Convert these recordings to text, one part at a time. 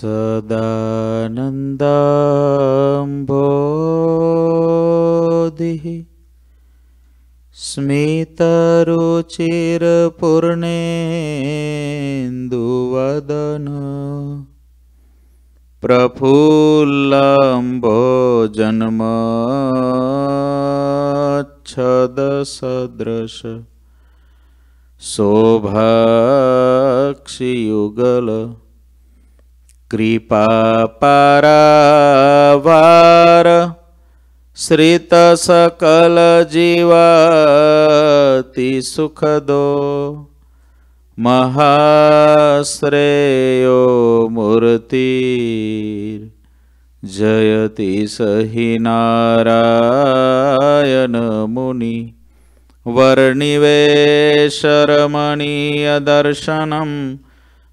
सदानन्दाम्भो दिः स्मितरुचिरपूर्णेन्दुवदन प्रफुल्लाम्भो जन्मच्छदसदृश शोभाक्षियुगल कृपापरावार श्रितसकलजीवति सुखदो महाश्रेयो मूर्तिर् जयति स हि नारायनमुनि वर्णिवेशरमणीयदर्शनम्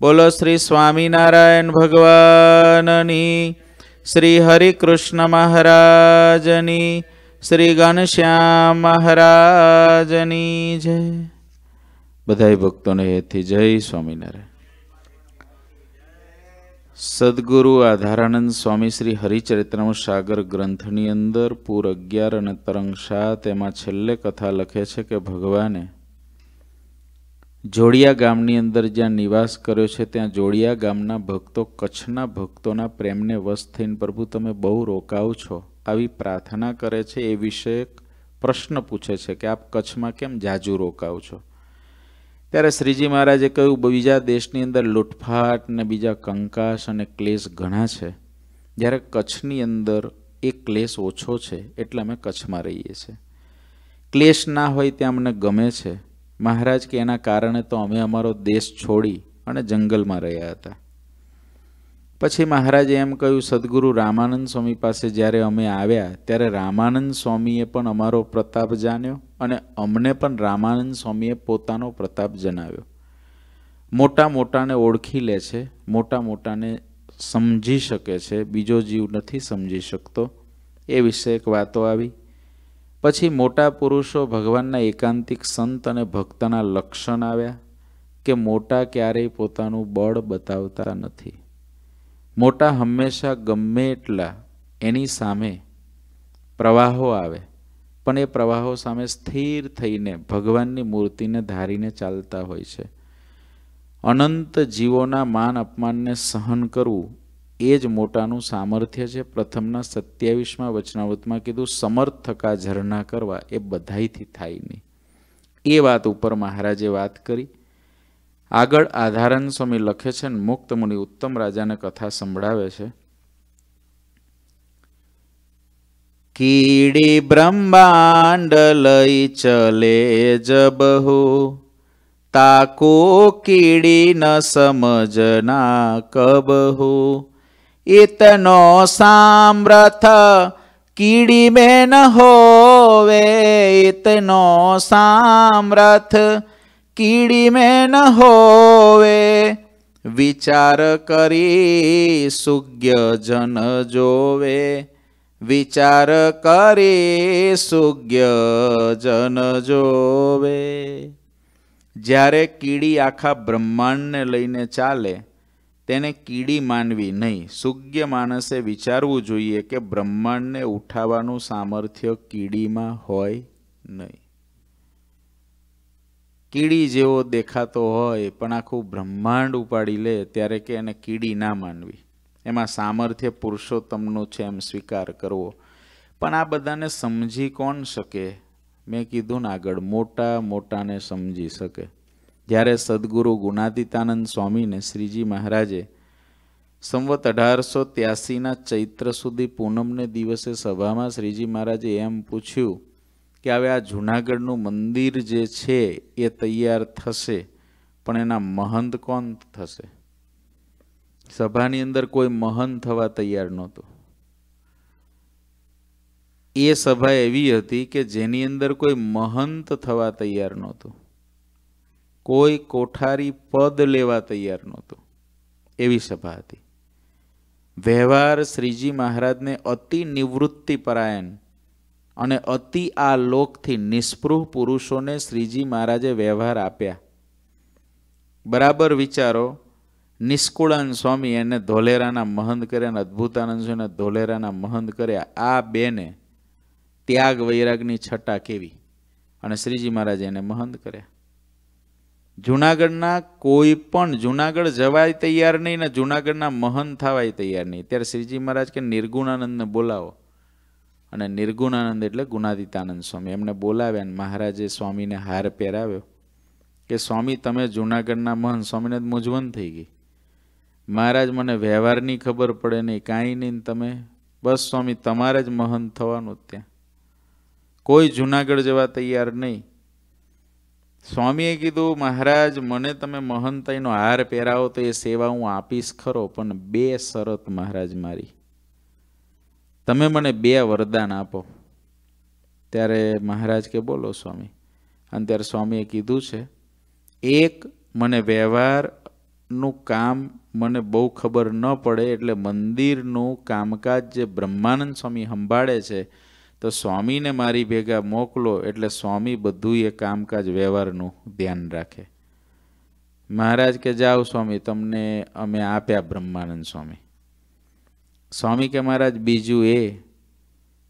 બોલો શ્રી સ્વામિનારાયણ ભગવાનની શ્રી હરિકૃષ્ણ મહારાજની શ્રી ઘનશ્યામ મહારાજની જય બધાય ભક્તોને હેથી જય સ્વામિનારાયણ સદગુરુ આધારાનંદ સ્વામી શ્રી હરિચરિત્રમ સાગર ગ્રંથની અંદર પૂર અગિયાર અને તરંગ સાત એમાં છેલ્લે કથા લખે છે કે ભગવાને જોડિયા ગામની અંદર જ્યાં નિવાસ કર્યો છે ત્યાં જોડિયા ગામના ભક્તો કચ્છના ભક્તોના પ્રેમને વશ થઈને પ્રભુ તમે બહુ રોકાવ છો આવી પ્રાર્થના કરે છે એ વિશે પ્રશ્ન પૂછે છે કે આપ કચ્છમાં કેમ જાજુ રોકાવ છો ત્યારે શ્રીજી મહારાજે કહ્યું બીજા દેશની અંદર લૂંટફાટ ને બીજા કંકાશ અને ક્લેશ ઘણા છે જ્યારે કચ્છની અંદર એ ક્લેશ ઓછો છે એટલે અમે કચ્છમાં રહીએ છીએ ક્લેશ ના હોય ત્યાં અમને ગમે છે મહારાજ કે એના કારણે તો અમે અમારો દેશ છોડી અને જંગલમાં રહ્યા હતા પછી મહારાજે એમ કહ્યું સદગુરુ રામાનંદ સ્વામી પાસે જ્યારે અમે આવ્યા ત્યારે રામાનંદ સ્વામીએ પણ અમારો પ્રતાપ જાણ્યો અને અમને પણ રામાનંદ સ્વામીએ પોતાનો પ્રતાપ જણાવ્યો મોટા મોટાને ઓળખી લે છે મોટા મોટાને સમજી શકે છે બીજો જીવ નથી સમજી શકતો એ વિશે એક વાતો આવી પછી મોટા પુરુષો ભગવાનના એકાંતિક સંત અને ભક્તના લક્ષણ આવ્યા કે મોટા ક્યારેય પોતાનું બળ બતાવતા નથી મોટા હંમેશા ગમે એટલા એની સામે પ્રવાહો આવે પણ એ પ્રવાહો સામે સ્થિર થઈને ભગવાનની મૂર્તિને ધારીને ચાલતા હોય છે અનંત જીવોના માન અપમાનને સહન કરવું એ જ મોટાનું સામર્થ્ય છે પ્રથમના સત્યાવીસમાં વચનાવતમાં કીધું સમર્થકા ઝરણા કરવા એ બધાઈથી થાય નહીં એ વાત ઉપર મહારાજે વાત કરી આગળ આધારણ સ્વામી લખે છે ને મુક્ત મુનિ ઉત્તમ રાજાને કથા સંભળાવે છે કીડી બ્રહ્માંડ લઈ ચલે જબહો તાકો કીડી ન સમજના કબહુ ઇતનો સામ્રથ कीड़ी में न होवे इतनो साम्रथ कीड़ी में વિચાર કરી સુજ્ઞ જન જોવે વિચાર કરી સુજ્ઞ જન જોવે જ્યારે કીડી આખા બ્રહ્માંડને લઈને ચાલે તેને કીડી માનવી નહીં સુજ્ઞ માણસે વિચારવું જોઈએ કે બ્રહ્માંડને ઉઠાવવાનું સામર્થ્ય કીડીમાં હોય નહીં કીડી જેવો દેખાતો હોય પણ આખું બ્રહ્માંડ ઉપાડી લે ત્યારે કે એને કીડી ના માનવી એમાં સામર્થ્ય પુરુષોત્તમનું છે એમ સ્વીકાર કરવો પણ આ બધાને સમજી કોણ શકે મેં કીધું ને આગળ મોટા મોટાને સમજી શકે જ્યારે સદગુરુ ગુણાદિતાનંદ સ્વામીને શ્રીજી મહારાજે સંવત અઢારસો ત્યાસીના ચૈત્ર સુધી પૂનમને દિવસે સભામાં શ્રીજી મહારાજે એમ પૂછ્યું કે હવે આ જૂનાગઢનું મંદિર જે છે એ તૈયાર થશે પણ એના મહંત કોણ થશે સભાની અંદર કોઈ મહંત થવા તૈયાર નહોતું એ સભા એવી હતી કે જેની અંદર કોઈ મહંત થવા તૈયાર નહોતું કોઈ કોઠારી પદ લેવા તૈયાર નહોતું એવી સભા હતી વ્યવહાર શ્રીજી મહારાજને અતિ નિવૃત્તિ પરાયણ અને અતિ આ લોકથી નિષ્પૃહ પુરુષોને શ્રીજી મહારાજે વ્યવહાર આપ્યા બરાબર વિચારો નિષ્કુળાનંદ સ્વામી એને ધોલેરાના મહંત કર્યા અને અદ્ભુતાનંદ સ્વામીને ધોલેરાના મહંત કર્યા આ બેને ત્યાગ વૈરાગની છટા કેવી અને શ્રીજી મહારાજે એને મહંત કર્યા જુનાગઢના કોઈ પણ જુનાગઢ જવાય તૈયાર નહીં ને જુનાગઢના મહન થવાય તૈયાર નહીં ત્યારે શ્રીજી મહારાજ કે નિર્ગુણાનંદને બોલાવો અને નિર્ગુણાનંદ એટલે ગુણાદિતાનંદ સ્વામી એમને બોલાવ્યા અને મહારાજે સ્વામીને હાર પહેરાવ્યો કે સ્વામી તમે જુનાગઢના મહન સ્વામીને જ મૂંઝવણ થઈ ગઈ મહારાજ મને વ્યવહારની ખબર પડે નહીં કાંઈ નહીં તમે બસ સ્વામી તમારે જ મહન થવાનું ત્યાં કોઈ જુનાગઢ જવા તૈયાર નહીં સ્વામીએ કીધું મહારાજ મને તમે મહંતાઈનો હાર પહેરાવો તો એ સેવા હું આપીશ ખરો પણ બે શરત મહારાજ મારી તમે મને બે વરદાન આપો ત્યારે મહારાજ કે બોલો સ્વામી અને ત્યારે સ્વામીએ કીધું છે એક મને વ્યવહારનું કામ મને બહુ ખબર ન પડે એટલે મંદિરનું કામકાજ જે બ્રહ્માનંદ સ્વામી સંભાળે છે તો સ્વામીને મારી ભેગા મોકલો એટલે સ્વામી બધું એ કામકાજ વ્યવહારનું ધ્યાન રાખે મહારાજ કે જાઓ સ્વામી તમને અમે આપ્યા બ્રહ્માનંદ સ્વામી સ્વામી કે મહારાજ બીજું એ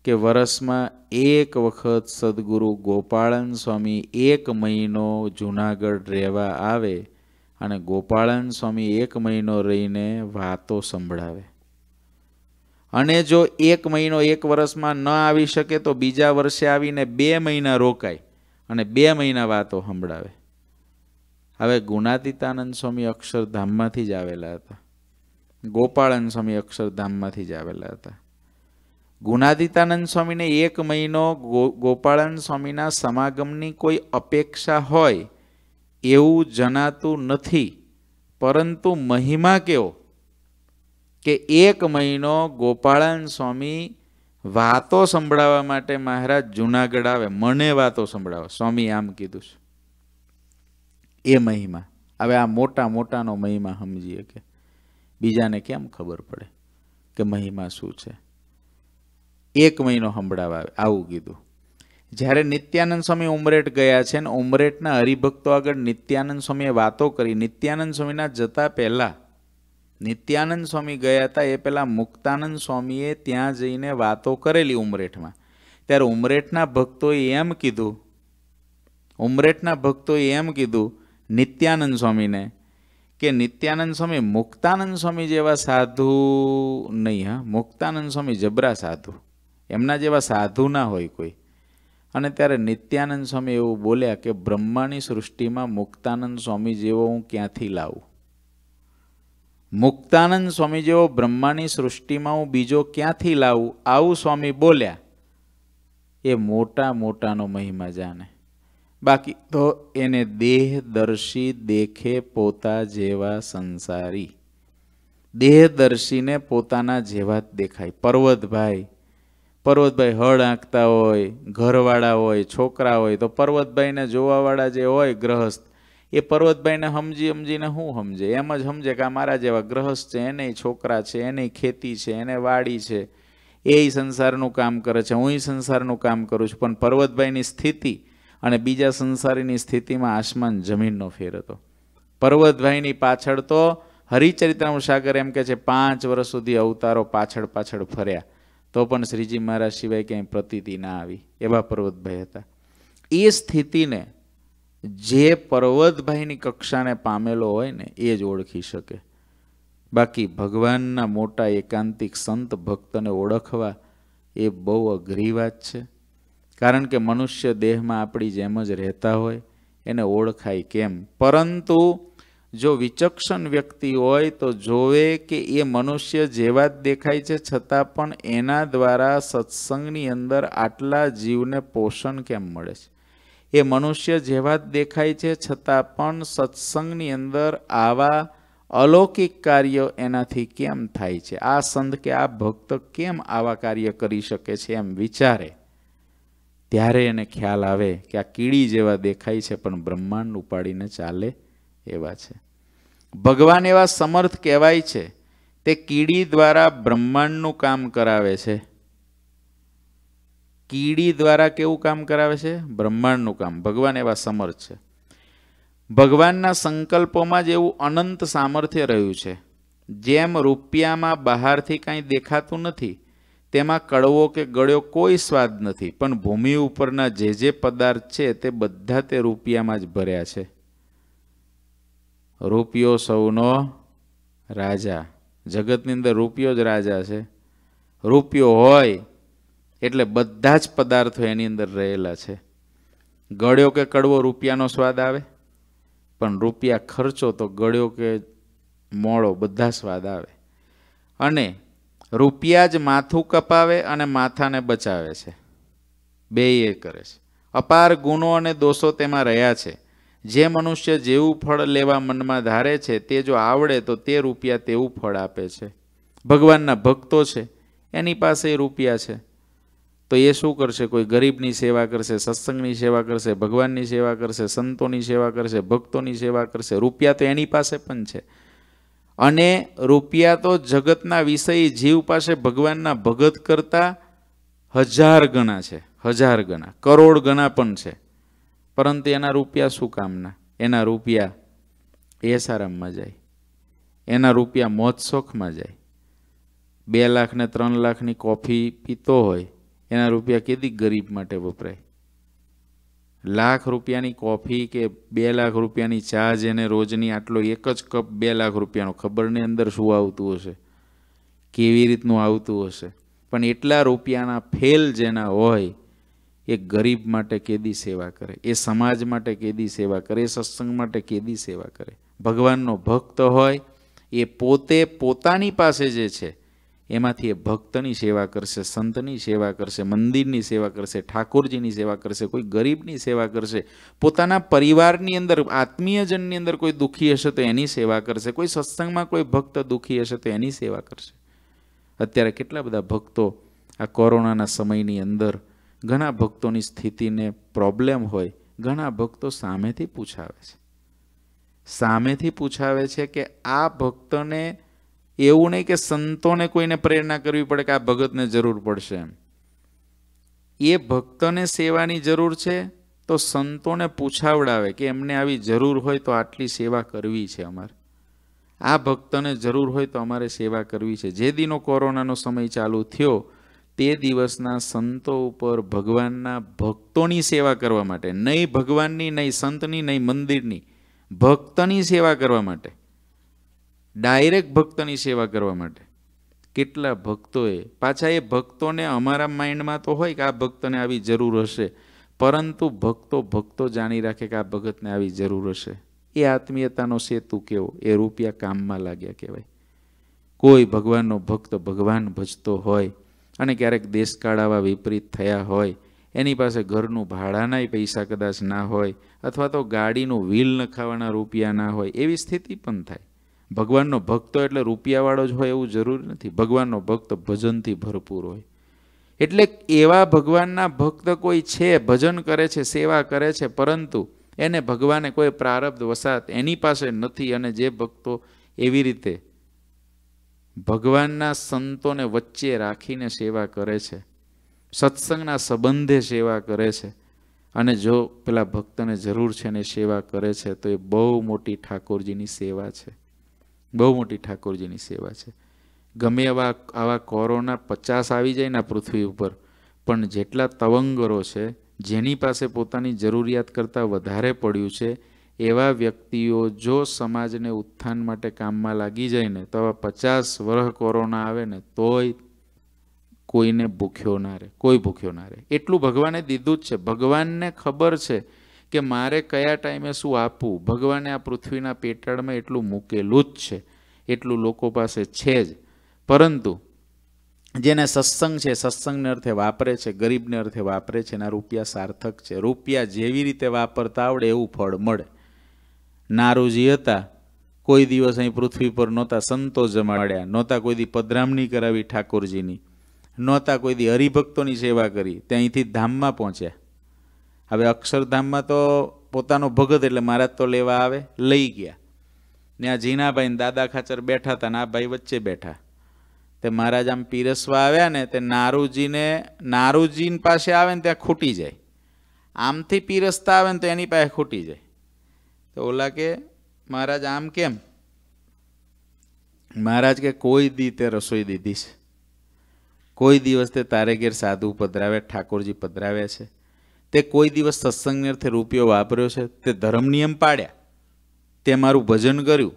કે વરસમાં એક વખત સદગુરુ ગોપાળન સ્વામી એક મહિનો જૂનાગઢ રહેવા આવે અને ગોપાળન સ્વામી એક મહિનો રહીને વાતો સંભળાવે અને જો એક મહિનો એક વર્ષમાં ન આવી શકે તો બીજા વર્ષે આવીને બે મહિના રોકાય અને બે મહિના વાતો સંભળાવે હવે ગુણાતીતાનંદ સ્વામી અક્ષરધામમાંથી જ આવેલા હતા ગોપાળાનંદ સ્વામી અક્ષરધામમાંથી જ આવેલા હતા ગુણાદિતાનંદ સ્વામીને એક મહિનો ગોપાળાનંદ સ્વામીના સમાગમની કોઈ અપેક્ષા હોય એવું જણાતું નથી પરંતુ મહિમા કેવો કે એક મહિનો ગોપાળાન સ્વામી વાતો સંભળાવવા માટે મહારાજ જુનાગઢ આવે મને વાતો સંભળાવે સ્વામી આમ કીધું છે એ મહિમા હવે આ મોટા મોટાનો મહિમા સમજીએ કે બીજાને કેમ ખબર પડે કે મહિમા શું છે એક મહિનો સંભળાવા આવે આવું કીધું જ્યારે નિત્યાનંદ સ્વામી ઉમરેટ ગયા છે ને ઉમરેટના હરિભક્તો આગળ નિત્યાનંદ સ્વામીએ વાતો કરી નિત્યાનંદ સ્વામીના જતા પહેલાં નિત્યાનંદ સ્વામી ગયા હતા એ પહેલાં મુક્તાનંદ સ્વામીએ ત્યાં જઈને વાતો કરેલી ઉમરેઠમાં ત્યારે ઉમરેઠના ભક્તોએ એમ કીધું ઉમરેઠના ભક્તોએ એમ કીધું નિત્યાનંદ સ્વામીને કે નિત્યાનંદ સ્વામી મુક્તાનંદ સ્વામી જેવા સાધુ નહીં હા મુક્તાનંદ સ્વામી જબરા સાધુ એમના જેવા સાધુ ના હોય કોઈ અને ત્યારે નિત્યાનંદ સ્વામી એવું બોલ્યા કે બ્રહ્માની સૃષ્ટિમાં મુક્તાનંદ સ્વામી જેવો હું ક્યાંથી લાવું મુક્તાનંદ સ્વામી જેવો બ્રહ્માની સૃષ્ટિમાં હું બીજો ક્યાંથી લાવું આવું સ્વામી બોલ્યા એ મોટા મોટાનો મહિમા જાણે બાકી તો એને દેહદર્શી દેખે પોતા જેવા સંસારી દેહદર્શીને પોતાના જેવા જ દેખાય પર્વતભાઈ પર્વતભાઈ હળ આંકતા હોય ઘરવાળા હોય છોકરા હોય તો પર્વતભાઈને જોવાવાળા જે હોય ગ્રહસ્થ એ પર્વતભાઈને સમજી સમજીને શું સમજે એમ જ સમજે કે આ મારા જેવા ગ્રહસ્થ છે એને છોકરા છે એને ખેતી છે એને વાડી છે એ સંસારનું કામ કરે છે હું સંસારનું કામ કરું છું પણ પર્વતભાઈની સ્થિતિ અને બીજા સંસારીની સ્થિતિમાં આસમાન જમીનનો ફેર હતો પર્વતભાઈની પાછળ તો હરિચરિત્રમ સાગર એમ કે છે પાંચ વર્ષ સુધી અવતારો પાછળ પાછળ ફર્યા તો પણ શ્રીજી મહારાજ સિવાય ક્યાંય પ્રતિતિ ના આવી એવા પર્વતભાઈ હતા એ સ્થિતિને જે પર્વતભાઈની કક્ષાને પામેલો હોય ને એ જ ઓળખી શકે બાકી ભગવાનના મોટા એકાંતિક સંત ભક્તને ઓળખવા એ બહુ અઘરી વાત છે કારણ કે મનુષ્ય દેહમાં આપણી જેમ જ રહેતા હોય એને ઓળખાય કેમ પરંતુ જો વિચક્ષણ વ્યક્તિ હોય તો જોવે કે એ મનુષ્ય જેવા જ દેખાય છે છતાં પણ એના દ્વારા સત્સંગની અંદર આટલા જીવને પોષણ કેમ મળે છે એ મનુષ્ય જેવા જ દેખાય છે છતાં પણ સત્સંગની અંદર આવા અલૌકિક કાર્યો એનાથી કેમ થાય છે આ સંત કે આ ભક્ત કેમ આવા કાર્ય કરી શકે છે એમ વિચારે ત્યારે એને ખ્યાલ આવે કે આ કીડી જેવા દેખાય છે પણ બ્રહ્માંડ ઉપાડીને ચાલે એવા છે ભગવાન એવા સમર્થ કહેવાય છે તે કીડી દ્વારા બ્રહ્માંડનું કામ કરાવે છે કીડી દ્વારા કેવું કામ કરાવે છે બ્રહ્માંડનું કામ ભગવાન એવા સમર્થ છે ભગવાનના સંકલ્પોમાં જ એવું અનંત સામર્થ્ય રહ્યું છે જેમ રૂપિયામાં બહારથી કાંઈ દેખાતું નથી તેમાં કડવો કે ગળ્યો કોઈ સ્વાદ નથી પણ ભૂમિ ઉપરના જે જે પદાર્થ છે તે બધા તે રૂપિયામાં જ ભર્યા છે રૂપિયો સૌનો રાજા જગતની અંદર રૂપિયો જ રાજા છે રૂપિયો હોય એટલે બધા જ પદાર્થો એની અંદર રહેલા છે ગળ્યો કે કડવો રૂપિયાનો સ્વાદ આવે પણ રૂપિયા ખર્ચો તો ગળ્યો કે મોળો બધા સ્વાદ આવે અને રૂપિયા જ માથું કપાવે અને માથાને બચાવે છે બે એ કરે છે અપાર ગુણો અને દોષો તેમાં રહ્યા છે જે મનુષ્ય જેવું ફળ લેવા મનમાં ધારે છે તે જો આવડે તો તે રૂપિયા તેવું ફળ આપે છે ભગવાનના ભક્તો છે એની પાસે રૂપિયા છે તો એ શું કરશે કોઈ ગરીબની સેવા કરશે સત્સંગની સેવા કરશે ભગવાનની સેવા કરશે સંતોની સેવા કરશે ભક્તોની સેવા કરશે રૂપિયા તો એની પાસે પણ છે અને રૂપિયા તો જગતના વિષય જીવ પાસે ભગવાનના ભગત કરતા હજાર ગણા છે હજાર ગણા કરોડ ગણા પણ છે પરંતુ એના રૂપિયા શું કામના એના રૂપિયા એ સારામાં જાય એના રૂપિયા મોજ શોખમાં જાય બે લાખ ને ત્રણ લાખની કોફી પીતો હોય એના રૂપિયા કેદી ગરીબ માટે વપરાય લાખ રૂપિયાની કોફી કે બે લાખ રૂપિયાની ચા જેને રોજની આટલો એક જ કપ બે લાખ રૂપિયાનો ખબરને અંદર શું આવતું હશે કેવી રીતનું આવતું હશે પણ એટલા રૂપિયાના ફેલ જેના હોય એ ગરીબ માટે કેદી સેવા કરે એ સમાજ માટે કેદી સેવા કરે એ સત્સંગ માટે કેદી સેવા કરે ભગવાનનો ભક્ત હોય એ પોતે પોતાની પાસે જે છે એમાંથી એ ભક્તની સેવા કરશે સંતની સેવા કરશે મંદિરની સેવા કરશે ઠાકોરજીની સેવા કરશે કોઈ ગરીબની સેવા કરશે પોતાના પરિવારની અંદર આત્મીયજનની અંદર કોઈ દુઃખી હશે તો એની સેવા કરશે કોઈ સત્સંગમાં કોઈ ભક્ત દુઃખી હશે તો એની સેવા કરશે અત્યારે કેટલા બધા ભક્તો આ કોરોનાના સમયની અંદર ઘણા ભક્તોની સ્થિતિને પ્રોબ્લેમ હોય ઘણા ભક્તો સામેથી પૂછાવે છે સામેથી પૂછાવે છે કે આ ભક્તને એવું નહીં કે સંતોને કોઈને પ્રેરણા કરવી પડે કે આ ભગતને જરૂર પડશે એમ એ ભક્તને સેવાની જરૂર છે તો સંતોને પૂછાવડાવે કે એમને આવી જરૂર હોય તો આટલી સેવા કરવી છે અમારે આ ભક્તને જરૂર હોય તો અમારે સેવા કરવી છે જે દિનો કોરોનાનો સમય ચાલુ થયો તે દિવસના સંતો ઉપર ભગવાનના ભક્તોની સેવા કરવા માટે નહીં ભગવાનની નહીં સંતની નહીં મંદિરની ભક્તની સેવા કરવા માટે ડાયરેક્ટ ભક્તની સેવા કરવા માટે કેટલા ભક્તોએ પાછા એ ભક્તોને અમારા માઇન્ડમાં તો હોય કે આ ભક્તને આવી જરૂર હશે પરંતુ ભક્તો ભક્તો જાણી રાખે કે આ ભગતને આવી જરૂર હશે એ આત્મીયતાનો સેતુ કેવો એ રૂપિયા કામમાં લાગ્યા કહેવાય કોઈ ભગવાનનો ભક્ત ભગવાન ભજતો હોય અને ક્યારેક દેશકાળ આવા વિપરીત થયા હોય એની પાસે ઘરનું ભાડાનાય પૈસા કદાચ ના હોય અથવા તો ગાડીનું વ્હીલ નખાવાના રૂપિયા ના હોય એવી સ્થિતિ પણ થાય ભગવાનનો ભક્ત એટલે રૂપિયાવાળો જ હોય એવું જરૂર નથી ભગવાનનો ભક્ત ભજનથી ભરપૂર હોય એટલે એવા ભગવાનના ભક્ત કોઈ છે ભજન કરે છે સેવા કરે છે પરંતુ એને ભગવાને કોઈ પ્રારબ્ધ વસાત એની પાસે નથી અને જે ભક્તો એવી રીતે ભગવાનના સંતોને વચ્ચે રાખીને સેવા કરે છે સત્સંગના સંબંધે સેવા કરે છે અને જો પેલા ભક્તને જરૂર છે ને સેવા કરે છે તો એ બહુ મોટી ઠાકોરજીની સેવા છે બહુ મોટી ઠાકોરજીની સેવા છે ગમે આવા આવા કોરોના પચાસ આવી જાય ને પૃથ્વી ઉપર પણ જેટલા તવંગરો છે જેની પાસે પોતાની જરૂરિયાત કરતાં વધારે પડ્યું છે એવા વ્યક્તિઓ જો સમાજને ઉત્થાન માટે કામમાં લાગી જાય ને તો આવા પચાસ વર્ષ કોરોના આવે ને તોય કોઈને ભૂખ્યો ના રહે કોઈ ભૂખ્યો ના રહે એટલું ભગવાને દીધું જ છે ભગવાનને ખબર છે કે મારે કયા ટાઈમે શું આપવું ભગવાને આ પૃથ્વીના પેટાળમાં એટલું મૂકેલું જ છે એટલું લોકો પાસે છે જ પરંતુ જેને સત્સંગ છે સત્સંગને અર્થે વાપરે છે ગરીબને અર્થે વાપરે છે એના રૂપિયા સાર્થક છે રૂપિયા જેવી રીતે વાપરતા આવડે એવું ફળ મળે નારુજી હતા કોઈ દિવસ અહીં પૃથ્વી પર નહોતા સંતો જમાડ્યા નહોતા કોઈ દી પદરામણી કરાવી ઠાકોરજીની નહોતા કોઈ દી હરિભક્તોની સેવા કરી તે અહીંથી ધામમાં પહોંચ્યા હવે અક્ષરધામમાં તો પોતાનો ભગત એટલે મહારાજ તો લેવા આવે લઈ ગયા ને આ જીનાભાઈ ને દાદા ખાચર બેઠા હતા ને આ ભાઈ વચ્ચે બેઠા તે મહારાજ આમ પીરસવા આવ્યા ને તે નારુજીને નારૂજી પાસે આવે ને ત્યાં ખૂટી જાય આમથી પીરસતા આવે ને તો એની પાસે ખૂટી જાય તો ઓલા કે મહારાજ આમ કેમ મહારાજ કે કોઈ દી તે રસોઈ દીધી છે કોઈ દિવસ તે તારે ઘેર સાધુ પધરાવે ઠાકોરજી પધરાવે છે તે કોઈ દિવસ સત્સંગને અર્થે રૂપિયો વાપર્યો છે તે ધર્મ નિયમ પાડ્યા તે મારું ભજન કર્યું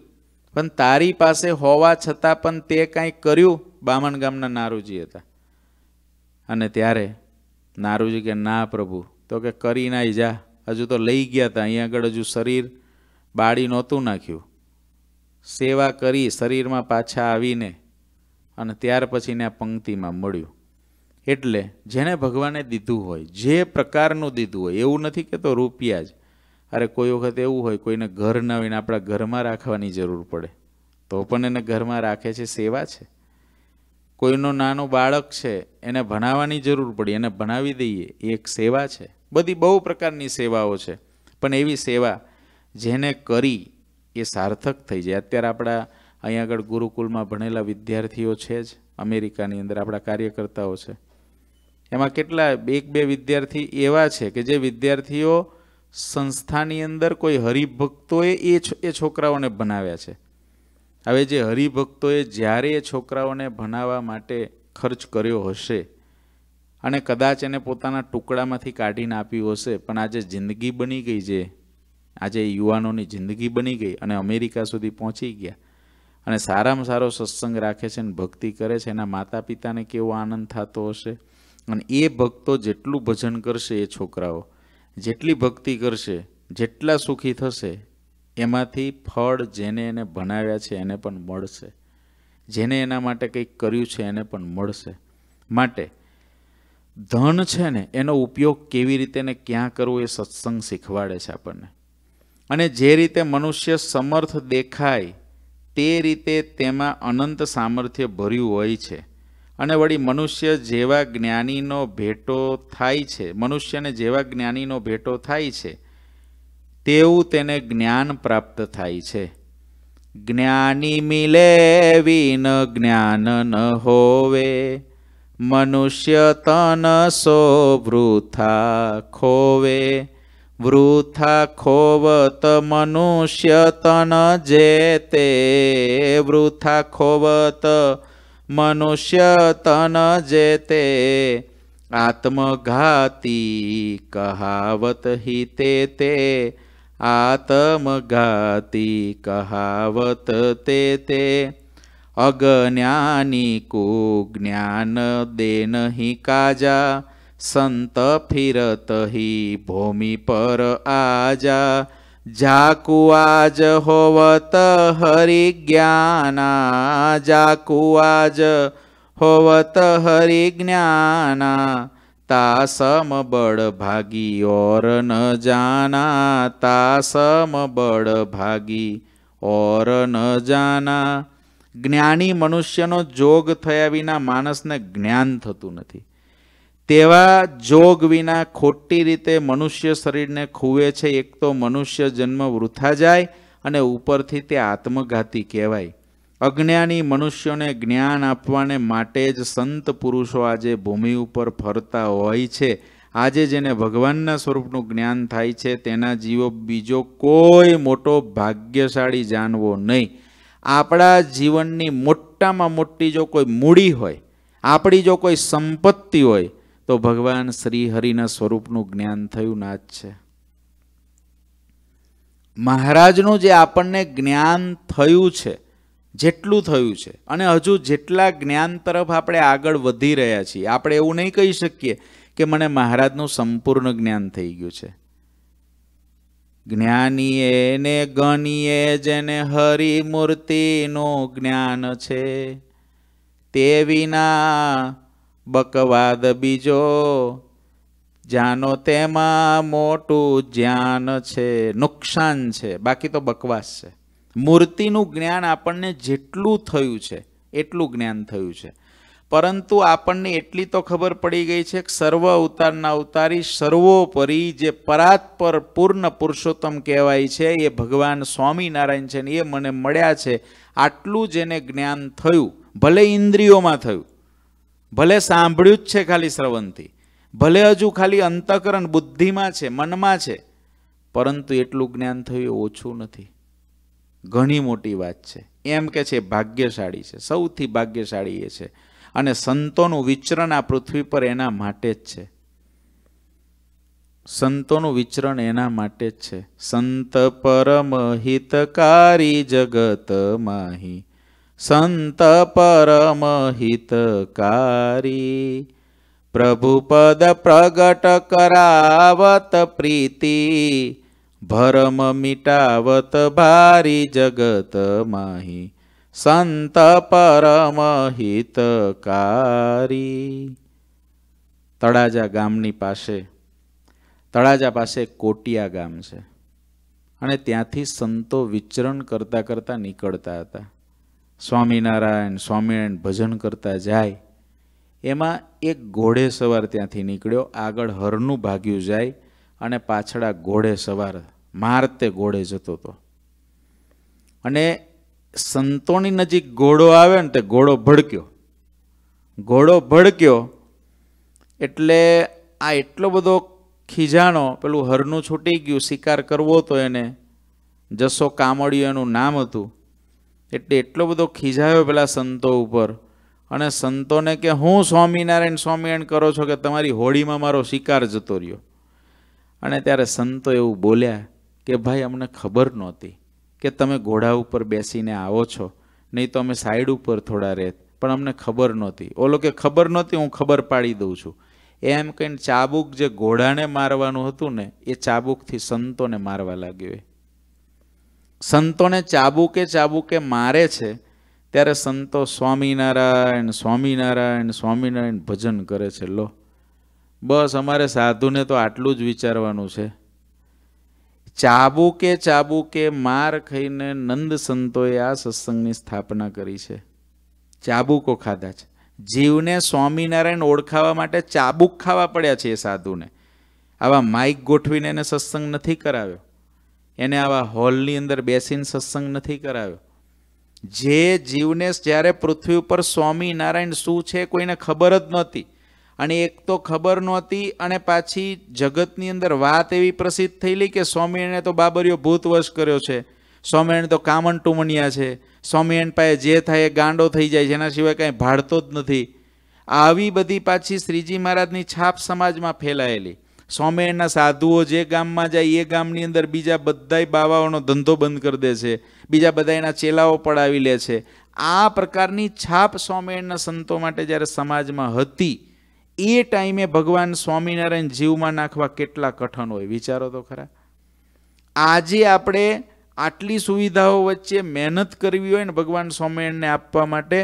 પણ તારી પાસે હોવા છતાં પણ તે કાંઈ કર્યું બામણ ગામના નારુજી હતા અને ત્યારે નારુજી કે ના પ્રભુ તો કે કરી ના જા હજુ તો લઈ ગયા હતા અહીંયા આગળ હજુ શરીર બાળી નહોતું નાખ્યું સેવા કરી શરીરમાં પાછા આવીને અને ત્યાર પછીને આ પંક્તિમાં મળ્યું એટલે જેને ભગવાને દીધું હોય જે પ્રકારનું દીધું હોય એવું નથી કે રૂપિયા જ અરે કોઈ વખત એવું હોય કોઈને ઘર ન આપણા ઘરમાં રાખવાની જરૂર પડે તો પણ એને ઘરમાં રાખે છે સેવા છે કોઈનો નાનો બાળક છે એને ભણાવવાની જરૂર પડી એને ભણાવી દઈએ એ એક સેવા છે બધી બહુ પ્રકારની સેવાઓ છે પણ એવી સેવા જેને કરી એ સાર્થક થઈ જાય અત્યારે આપણા અહીંયા આગળ ગુરુકુલમાં ભણેલા વિદ્યાર્થીઓ છે જ અમેરિકાની અંદર આપણા કાર્યકર્તાઓ છે એમાં કેટલા એક બે વિદ્યાર્થી એવા છે કે જે વિદ્યાર્થીઓ સંસ્થાની અંદર કોઈ હરિભક્તોએ એ એ છોકરાઓને ભણાવ્યા છે હવે જે હરિભક્તોએ જ્યારે એ છોકરાઓને ભણાવવા માટે ખર્ચ કર્યો હશે અને કદાચ એને પોતાના ટુકડામાંથી કાઢીને આપ્યું હશે પણ આજે જિંદગી બની ગઈ જે આજે યુવાનોની જિંદગી બની ગઈ અને અમેરિકા સુધી પહોંચી ગયા અને સારામાં સારો સત્સંગ રાખે છે અને ભક્તિ કરે છે એના માતા પિતાને કેવો આનંદ થતો હશે અને એ ભક્તો જેટલું ભજન કરશે એ છોકરાઓ જેટલી ભક્તિ કરશે જેટલા સુખી થશે એમાંથી ફળ જેને એને ભણાવ્યા છે એને પણ મળશે જેને એના માટે કંઈક કર્યું છે એને પણ મળશે માટે ધન છે ને એનો ઉપયોગ કેવી રીતે ને ક્યાં કરવો એ સત્સંગ શીખવાડે છે આપણને અને જે રીતે મનુષ્ય સમર્થ દેખાય તે રીતે તેમાં અનંત સામર્થ્ય ભર્યું હોય છે અને વળી મનુષ્ય જેવા જ્ઞાનીનો ભેટો થાય છે મનુષ્યને જેવા જ્ઞાનીનો ભેટો થાય છે તેવું તેને જ્ઞાન પ્રાપ્ત થાય છે જ્ઞાની મિલે વિન જ્ઞાન ન હોવે મનુષ્ય તન સો વૃથા ખોવે વૃથા ખોવત મનુષ્ય તન જે તે વૃથા ખોવત मनुष्य तन जेते आत्मघाती कहावत ही ते ते कहावत ते ते अज्ञानी को ज्ञान देन ही काजा संत फिरत ही भूमि पर आजा જાકુઆજ હોવત હરિ જ્ઞાના જાકુઆજ હોવત હરિજ્ઞાના તા સમ બળ ભાગી ઓર ન જાના તા સમ બળ ભાગી ઓર ન જાના જ્ઞાની મનુષ્યનો જોગ થયા વિના માણસને જ્ઞાન થતું નથી તેવા જોગ વિના ખોટી રીતે મનુષ્ય શરીરને ખૂવે છે એક તો મનુષ્ય જન્મ વૃથા જાય અને ઉપરથી તે આત્મઘાતી કહેવાય અજ્ઞાની મનુષ્યોને જ્ઞાન આપવાને માટે જ સંત પુરુષો આજે ભૂમિ ઉપર ફરતા હોય છે આજે જેને ભગવાનના સ્વરૂપનું જ્ઞાન થાય છે તેના જીવો બીજો કોઈ મોટો ભાગ્યશાળી જાણવો નહીં આપણા જીવનની મોટામાં મોટી જો કોઈ મૂડી હોય આપણી જો કોઈ સંપત્તિ હોય તો ભગવાન શ્રી હરિના સ્વરૂપનું જ્ઞાન થયું ના જ છે મહારાજનું જે આપણને જ્ઞાન થયું છે જેટલું થયું છે અને હજુ જેટલા જ્ઞાન તરફ આપણે આગળ વધી રહ્યા છીએ આપણે એવું નહીં કહી શકીએ કે મને મહારાજનું સંપૂર્ણ જ્ઞાન થઈ ગયું છે જ્ઞાનીએ ને ગણીએ જેને હરિમૂર્તિનું જ્ઞાન છે તે વિના બકવાદ બીજો જાનો તેમાં મોટું જ્ઞાન છે નુકસાન છે બાકી તો બકવાસ છે મૂર્તિનું જ્ઞાન આપણને જેટલું થયું છે એટલું જ્ઞાન થયું છે પરંતુ આપણને એટલી તો ખબર પડી ગઈ છે કે સર્વ અવતારના અવતારી સર્વોપરી જે પરાત્પર પૂર્ણ પુરુષોત્તમ કહેવાય છે એ ભગવાન સ્વામિનારાયણ છે ને એ મને મળ્યા છે આટલું જેને જ્ઞાન થયું ભલે ઇન્દ્રિયોમાં થયું ભલે સાંભળ્યું જ છે ખાલી શ્રવણથી ભલે હજુ ખાલી અંતકરણ બુદ્ધિમાં છે મનમાં છે પરંતુ એટલું જ્ઞાન થયું ઓછું નથી ઘણી મોટી વાત છે એમ કે છે ભાગ્યશાળી છે સૌથી ભાગ્યશાળી એ છે અને સંતોનું વિચરણ આ પૃથ્વી પર એના માટે જ છે સંતોનું વિચરણ એના માટે જ છે સંત પરમ હિતકારી જગત માહી સંત પરમહિતકારી પ્રભુપદ પ્રગટ કરાવત પ્રીતિ ભરમ મિટાવત ભારી જગત માહી સંત પરમહિતકારી તળાજા ગામની પાસે તળાજા પાસે કોટિયા ગામ છે અને ત્યાંથી સંતો વિચરણ કરતાં કરતાં નીકળતા હતા સ્વામિનારાયણ સ્વામિનારાયણ ભજન કરતા જાય એમાં એક ઘોડે સવાર ત્યાંથી નીકળ્યો આગળ હરનું ભાગ્યું જાય અને પાછળ ઘોડે સવાર મારતે ઘોડે જતો હતો અને સંતોની નજીક ઘોડો આવે ને તે ઘોડો ભડક્યો ઘોડો ભડક્યો એટલે આ એટલો બધો ખીજાણો પેલું હરનું છૂટી ગયું શિકાર કરવો હતો એને જસો કામડિયું એનું નામ હતું એટલે એટલો બધો ખીજાયો પેલા સંતો ઉપર અને સંતોને કે હું સ્વામિનારાયણ સ્વામિનારાયણ કરો છો કે તમારી હોળીમાં મારો શિકાર જતો રહ્યો અને ત્યારે સંતો એવું બોલ્યા કે ભાઈ અમને ખબર નહોતી કે તમે ઘોડા ઉપર બેસીને આવો છો નહીં તો અમે સાઈડ ઉપર થોડા રહેત પણ અમને ખબર નહોતી ઓલો કે ખબર નહોતી હું ખબર પાડી દઉં છું એમ કહીને ચાબુક જે ઘોડાને મારવાનું હતું ને એ ચાબુકથી સંતોને મારવા લાગ્યો સંતોને ચાબુકે ચાબુકે મારે છે ત્યારે સંતો સ્વામિનારાયણ સ્વામિનારાયણ સ્વામિનારાયણ ભજન કરે છે લો બસ અમારે સાધુને તો આટલું જ વિચારવાનું છે ચાબુકે ચાબુકે માર ખાઈને નંદ સંતોએ આ સત્સંગની સ્થાપના કરી છે ચાબુકો ખાધા છે જીવને સ્વામિનારાયણ ઓળખાવા માટે ચાબુક ખાવા પડ્યા છે એ સાધુને આવા માઇક ગોઠવીને એને સત્સંગ નથી કરાવ્યો એને આવા હોલની અંદર બેસીને સત્સંગ નથી કરાવ્યો જે જીવને જ્યારે પૃથ્વી ઉપર સ્વામિનારાયણ શું છે કોઈને ખબર જ નહોતી અને એક તો ખબર નહોતી અને પાછી જગતની અંદર વાત એવી પ્રસિદ્ધ થયેલી કે સ્વામિનારાયણે તો બાબરીઓ ભૂતવશ કર્યો છે સ્વામિનારાયણ તો કામન ટુમણિયા છે સ્વામિનારાયણ પાસે જે થાય એ ગાંડો થઈ જાય છે એના સિવાય કાંઈ ભાડતો જ નથી આવી બધી પાછી શ્રીજી મહારાજની છાપ સમાજમાં ફેલાયેલી સ્વામિનારાયણના સાધુઓ જે ગામમાં જાય એ ગામની અંદર બીજા બધાય બાવાઓનો ધંધો બંધ કરી દે છે બીજા બધા એના ચેલાઓ પડાવી લે છે આ પ્રકારની છાપ સ્વામિનારાયણના સંતો માટે જ્યારે સમાજમાં હતી એ ટાઈમે ભગવાન સ્વામિનારાયણ જીવમાં નાખવા કેટલા કઠણ હોય વિચારો તો ખરા આજે આપણે આટલી સુવિધાઓ વચ્ચે મહેનત કરવી હોય ને ભગવાન સ્વામિનારાયણને આપવા માટે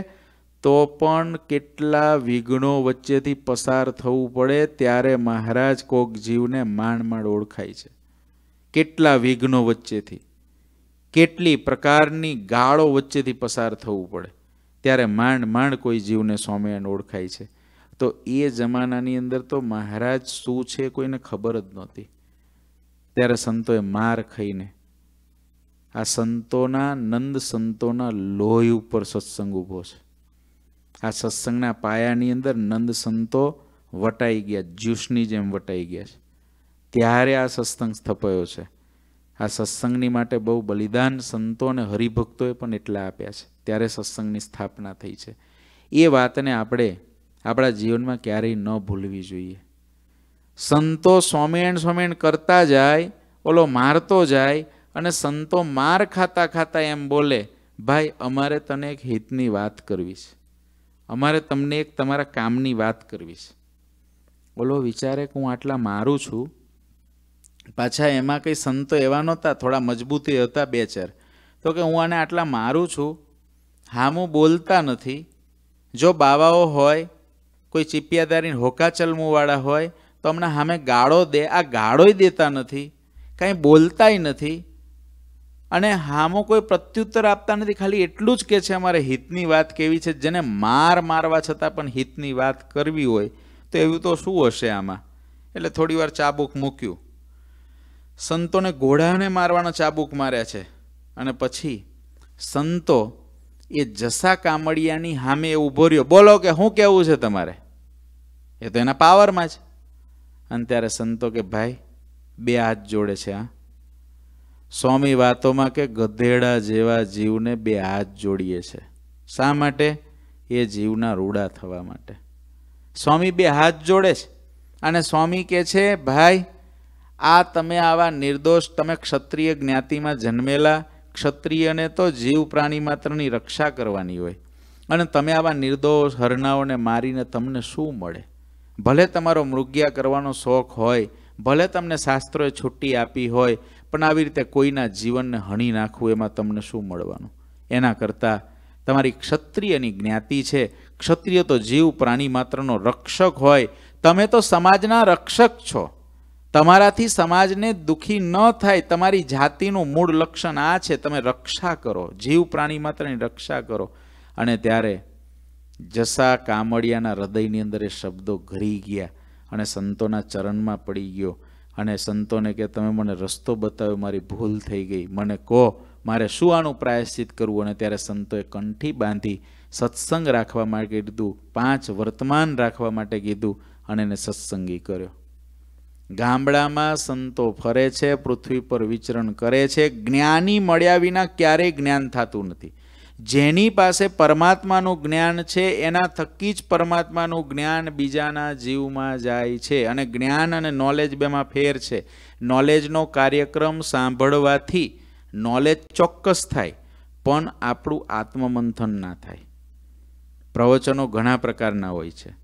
તો પણ કેટલા વિઘ્નો વચ્ચેથી પસાર થવું પડે ત્યારે મહારાજ કોક જીવને માંડ ઓળખાય છે કેટલા વિઘ્નો વચ્ચેથી કેટલી પ્રકારની ગાળો વચ્ચેથી પસાર થવું પડે ત્યારે માંડ માંડ કોઈ જીવને સ્વામિયાણ ઓળખાય છે તો એ જમાનાની અંદર તો મહારાજ શું છે કોઈને ખબર જ નહોતી ત્યારે સંતોએ માર ખાઈને આ સંતોના નંદ સંતોના લોહી ઉપર સત્સંગ ઊભો છે આ સત્સંગના પાયાની અંદર નંદ સંતો વટાઈ ગયા જ્યુસની જેમ વટાઈ ગયા છે ત્યારે આ સત્સંગ સ્થપાયો છે આ સત્સંગની માટે બહુ બલિદાન સંતો અને હરિભક્તોએ પણ એટલા આપ્યા છે ત્યારે સત્સંગની સ્થાપના થઈ છે એ વાતને આપણે આપણા જીવનમાં ક્યારેય ન ભૂલવી જોઈએ સંતો સોમેણ સોમેણ કરતા જાય ઓલો મારતો જાય અને સંતો માર ખાતા ખાતા એમ બોલે ભાઈ અમારે તને એક હિતની વાત કરવી છે અમારે તમને એક તમારા કામની વાત કરવી છે બોલો વિચારે કે હું આટલા મારું છું પાછા એમાં કંઈ સંતો એવા નહોતા થોડા મજબૂતી હતા બે ચાર તો કે હું આને આટલા મારું છું હામું બોલતા નથી જો બાવાઓ હોય કોઈ ચીપિયાદારી હોકા ચલમુવાળા હોય તો હમણાં સામે ગાળો દે આ ગાળોય દેતા નથી કાંઈ બોલતાય નથી અને હામો કોઈ પ્રત્યુત્તર આપતા નથી ખાલી એટલું જ કે છે અમારે હિતની વાત કેવી છે જેને માર મારવા છતાં પણ હિતની વાત કરવી હોય તો એવું તો શું હશે આમાં એટલે થોડીવાર ચાબુક મૂક્યું સંતોને ઘોડાને મારવાનો ચાબુક માર્યા છે અને પછી સંતો એ જસા કામડિયાની સામે એ ઊભો રહ્યો બોલો કે શું કહેવું છે તમારે એ તો એના પાવરમાં જ અને ત્યારે સંતો કે ભાઈ બે હાથ જોડે છે હા સ્વામી વાતોમાં કે ગધેડા જેવા જીવને બે હાથ જોડીએ છે શા માટે એ જીવના રૂડા થવા માટે સ્વામી બે હાથ જોડે છે અને સ્વામી કહે છે ભાઈ આ તમે આવા નિર્દોષ તમે ક્ષત્રિય જ્ઞાતિમાં જન્મેલા ક્ષત્રિયને તો જીવ પ્રાણી માત્રની રક્ષા કરવાની હોય અને તમે આવા નિર્દોષ હરણાઓને મારીને તમને શું મળે ભલે તમારો મૃગ્યા કરવાનો શોખ હોય ભલે તમને શાસ્ત્રોએ છુટ્ટી આપી હોય પણ આવી રીતે કોઈના જીવનને હણી નાખવું એમાં તમને શું મળવાનું એના કરતાં તમારી ક્ષત્રિયની જ્ઞાતિ છે ક્ષત્રિય તો જીવ પ્રાણી માત્રનો રક્ષક હોય તમે તો સમાજના રક્ષક છો તમારાથી સમાજને દુઃખી ન થાય તમારી જાતિનું મૂળ લક્ષણ આ છે તમે રક્ષા કરો જીવ પ્રાણી માત્રની રક્ષા કરો અને ત્યારે જસા કામડિયાના હૃદયની અંદર એ શબ્દો ઘરી ગયા અને સંતોના ચરણમાં પડી ગયો અને સંતોને કે તમે મને રસ્તો બતાવ્યો મારી ભૂલ થઈ ગઈ મને કહો મારે શું આનું પ્રાયશ્ચિત કરવું અને ત્યારે સંતોએ કંઠી બાંધી સત્સંગ રાખવા માટે કીધું પાંચ વર્તમાન રાખવા માટે કીધું અને એને સત્સંગી કર્યો ગામડામાં સંતો ફરે છે પૃથ્વી પર વિચરણ કરે છે જ્ઞાની મળ્યા વિના ક્યારેય જ્ઞાન થતું નથી જેની પાસે પરમાત્માનું જ્ઞાન છે એના થકી જ પરમાત્માનું જ્ઞાન બીજાના જીવમાં જાય છે અને જ્ઞાન અને નોલેજ બેમાં ફેર છે નોલેજનો કાર્યક્રમ સાંભળવાથી નોલેજ ચોક્કસ થાય પણ આપણું આત્મમંથન ના થાય પ્રવચનો ઘણા પ્રકારના હોય છે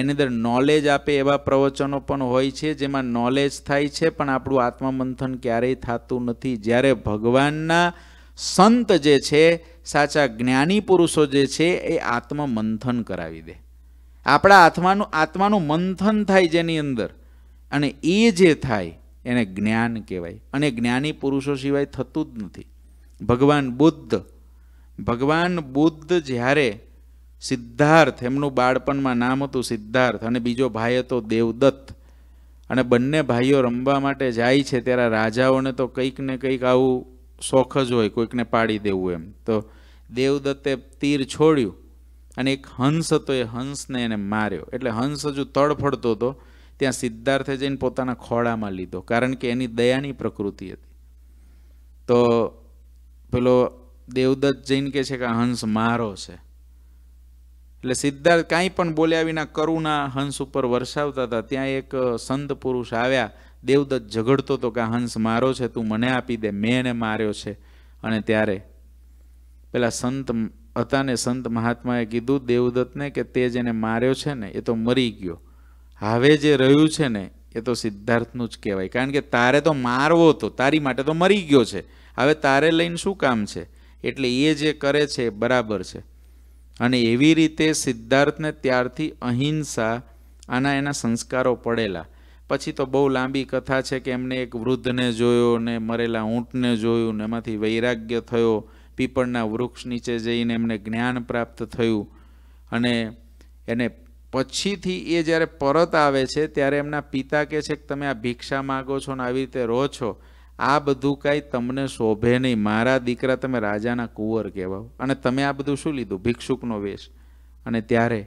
એની અંદર નોલેજ આપે એવા પ્રવચનો પણ હોય છે જેમાં નોલેજ થાય છે પણ આપણું આત્મમંથન ક્યારેય થતું નથી જ્યારે ભગવાનના સંત જે છે સાચા જ્ઞાની પુરુષો જે છે એ આત્મમંથન કરાવી દે આપણા આત્માનું આત્માનું મંથન થાય જેની અંદર અને એ જે થાય એને જ્ઞાન કહેવાય અને જ્ઞાની પુરુષો સિવાય થતું જ નથી ભગવાન બુદ્ધ ભગવાન બુદ્ધ જ્યારે સિદ્ધાર્થ એમનું બાળપણમાં નામ હતું સિદ્ધાર્થ અને બીજો ભાઈ હતો દેવદત્ત અને બંને ભાઈઓ રમવા માટે જાય છે ત્યારે રાજાઓને તો કંઈક ને કંઈક આવું શોખ જ હોય કોઈકને પાડી દેવું એમ તો દેવદત્તે તીર છોડ્યું અને એક હંસ હતો એ હંસને એને માર્યો એટલે હંસ હજુ તડફડતો હતો ત્યાં સિદ્ધાર્થે જઈને પોતાના ખોળામાં લીધો કારણ કે એની દયાની પ્રકૃતિ હતી તો પેલો દેવદત્ત જઈને કહે છે કે હંસ મારો છે એટલે સિદ્ધાર્થ કાંઈ પણ બોલ્યા વિના કરુણા હંસ ઉપર વરસાવતા હતા ત્યાં એક સંત પુરુષ આવ્યા દેવદત્ત ઝઘડતો હતો કે હંસ મારો છે તું મને આપી દે મેં એને માર્યો છે અને ત્યારે પેલા સંત હતા ને સંત મહાત્માએ કીધું દેવદત્તને કે તે જેને માર્યો છે ને એ તો મરી ગયો હવે જે રહ્યું છે ને એ તો સિદ્ધાર્થનું જ કહેવાય કારણ કે તારે તો મારવો હતો તારી માટે તો મરી ગયો છે હવે તારે લઈને શું કામ છે એટલે એ જે કરે છે એ બરાબર છે અને એવી રીતે સિદ્ધાર્થને ત્યારથી અહિંસા આના એના સંસ્કારો પડેલા પછી તો બહુ લાંબી કથા છે કે એમને એક વૃદ્ધને જોયો ને મરેલા ઊંટને જોયું ને એમાંથી વૈરાગ્ય થયો પીપળના વૃક્ષ નીચે જઈને એમને જ્ઞાન પ્રાપ્ત થયું અને એને પછીથી એ જ્યારે પરત આવે છે ત્યારે એમના પિતા કહે છે કે તમે આ ભિક્ષા માગો છો ને આવી રીતે રહો છો આ બધું કાંઈ તમને શોભે નહીં મારા દીકરા તમે રાજાના કુંવર કહેવાઓ અને તમે આ બધું શું લીધું ભિક્ષુકનો વેશ અને ત્યારે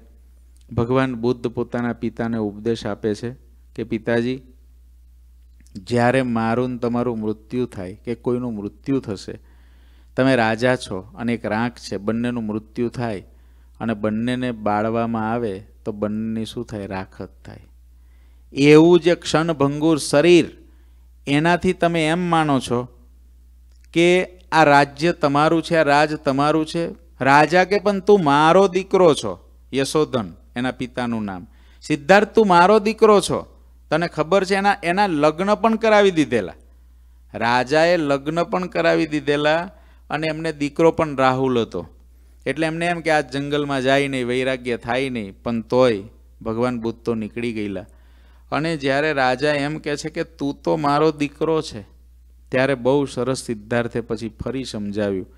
ભગવાન બુદ્ધ પોતાના પિતાને ઉપદેશ આપે છે કે પિતાજી જ્યારે મારું તમારું મૃત્યુ થાય કે કોઈનું મૃત્યુ થશે તમે રાજા છો અને એક રાંક છે બંનેનું મૃત્યુ થાય અને બંનેને બાળવામાં આવે તો બંનેની શું થાય રાખત થાય એવું જે ક્ષણભંગુર શરીર એનાથી તમે એમ માનો છો કે આ રાજ્ય તમારું છે આ રાજ તમારું છે રાજા કે પણ તું મારો દીકરો છો યશોધન એના પિતાનું નામ સિદ્ધાર્થ તું મારો દીકરો છો તને ખબર છે એના એના લગ્ન પણ કરાવી દીધેલા રાજાએ લગ્ન પણ કરાવી દીધેલા અને એમને દીકરો પણ રાહુલ હતો એટલે એમને એમ કે આ જંગલમાં જાય નહીં વૈરાગ્ય થાય નહીં પણ તોય ભગવાન બુદ્ધ તો નીકળી ગયેલા અને જ્યારે રાજા એમ કહે છે કે તું તો મારો દીકરો છે ત્યારે બહુ સરસ સિદ્ધાર્થે પછી ફરી સમજાવ્યું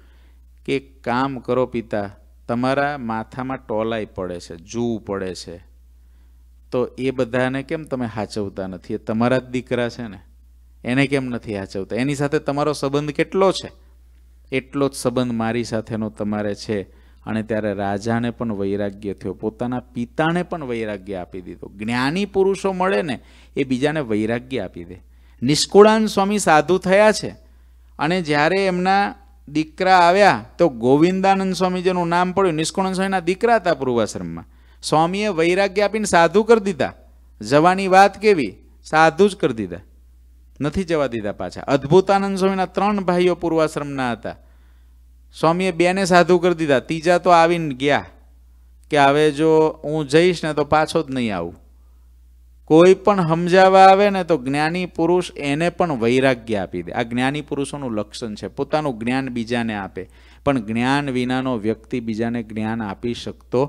કે કામ કરો પિતા તમારા માથામાં ટોલાઈ પડે છે જૂ પડે છે તો એ બધાને કેમ તમે હાચવતા નથી એ તમારા જ દીકરા છે ને એને કેમ નથી હાચવતા એની સાથે તમારો સંબંધ કેટલો છે એટલો જ સંબંધ મારી સાથેનો તમારે છે અને ત્યારે રાજાને પણ વૈરાગ્ય થયો પોતાના પિતાને પણ વૈરાગ્ય આપી દીધો જ્ઞાની પુરુષો મળે ને એ બીજાને વૈરાગ્ય આપી દે નિષ્કુળાન સ્વામી સાધુ થયા છે અને જ્યારે એમના દીકરા આવ્યા તો ગોવિંદાનંદ સ્વામી જેનું નામ પડ્યું નિષ્કુળાન સ્વામીના દીકરા હતા પૂર્વાશ્રમમાં સ્વામીએ વૈરાગ્ય આપીને સાધુ કરી દીધા જવાની વાત કેવી સાધુ જ કરી દીધા નથી જવા દીધા પાછા અદ્ભુતાનંદ સ્વામીના ત્રણ ભાઈઓ પૂર્વાશ્રમના હતા સ્વામીએ બેને સાધુ કરી દીધા ત્રીજા તો આવીને ગયા કે હવે જો હું જઈશ ને તો પાછો જ નહીં આવું કોઈ પણ સમજાવવા આવે ને તો જ્ઞાની પુરુષ એને પણ વૈરાગ્ય આપી દે આ જ્ઞાની પુરુષોનું લક્ષણ છે પોતાનું જ્ઞાન બીજાને આપે પણ જ્ઞાન વિનાનો વ્યક્તિ બીજાને જ્ઞાન આપી શકતો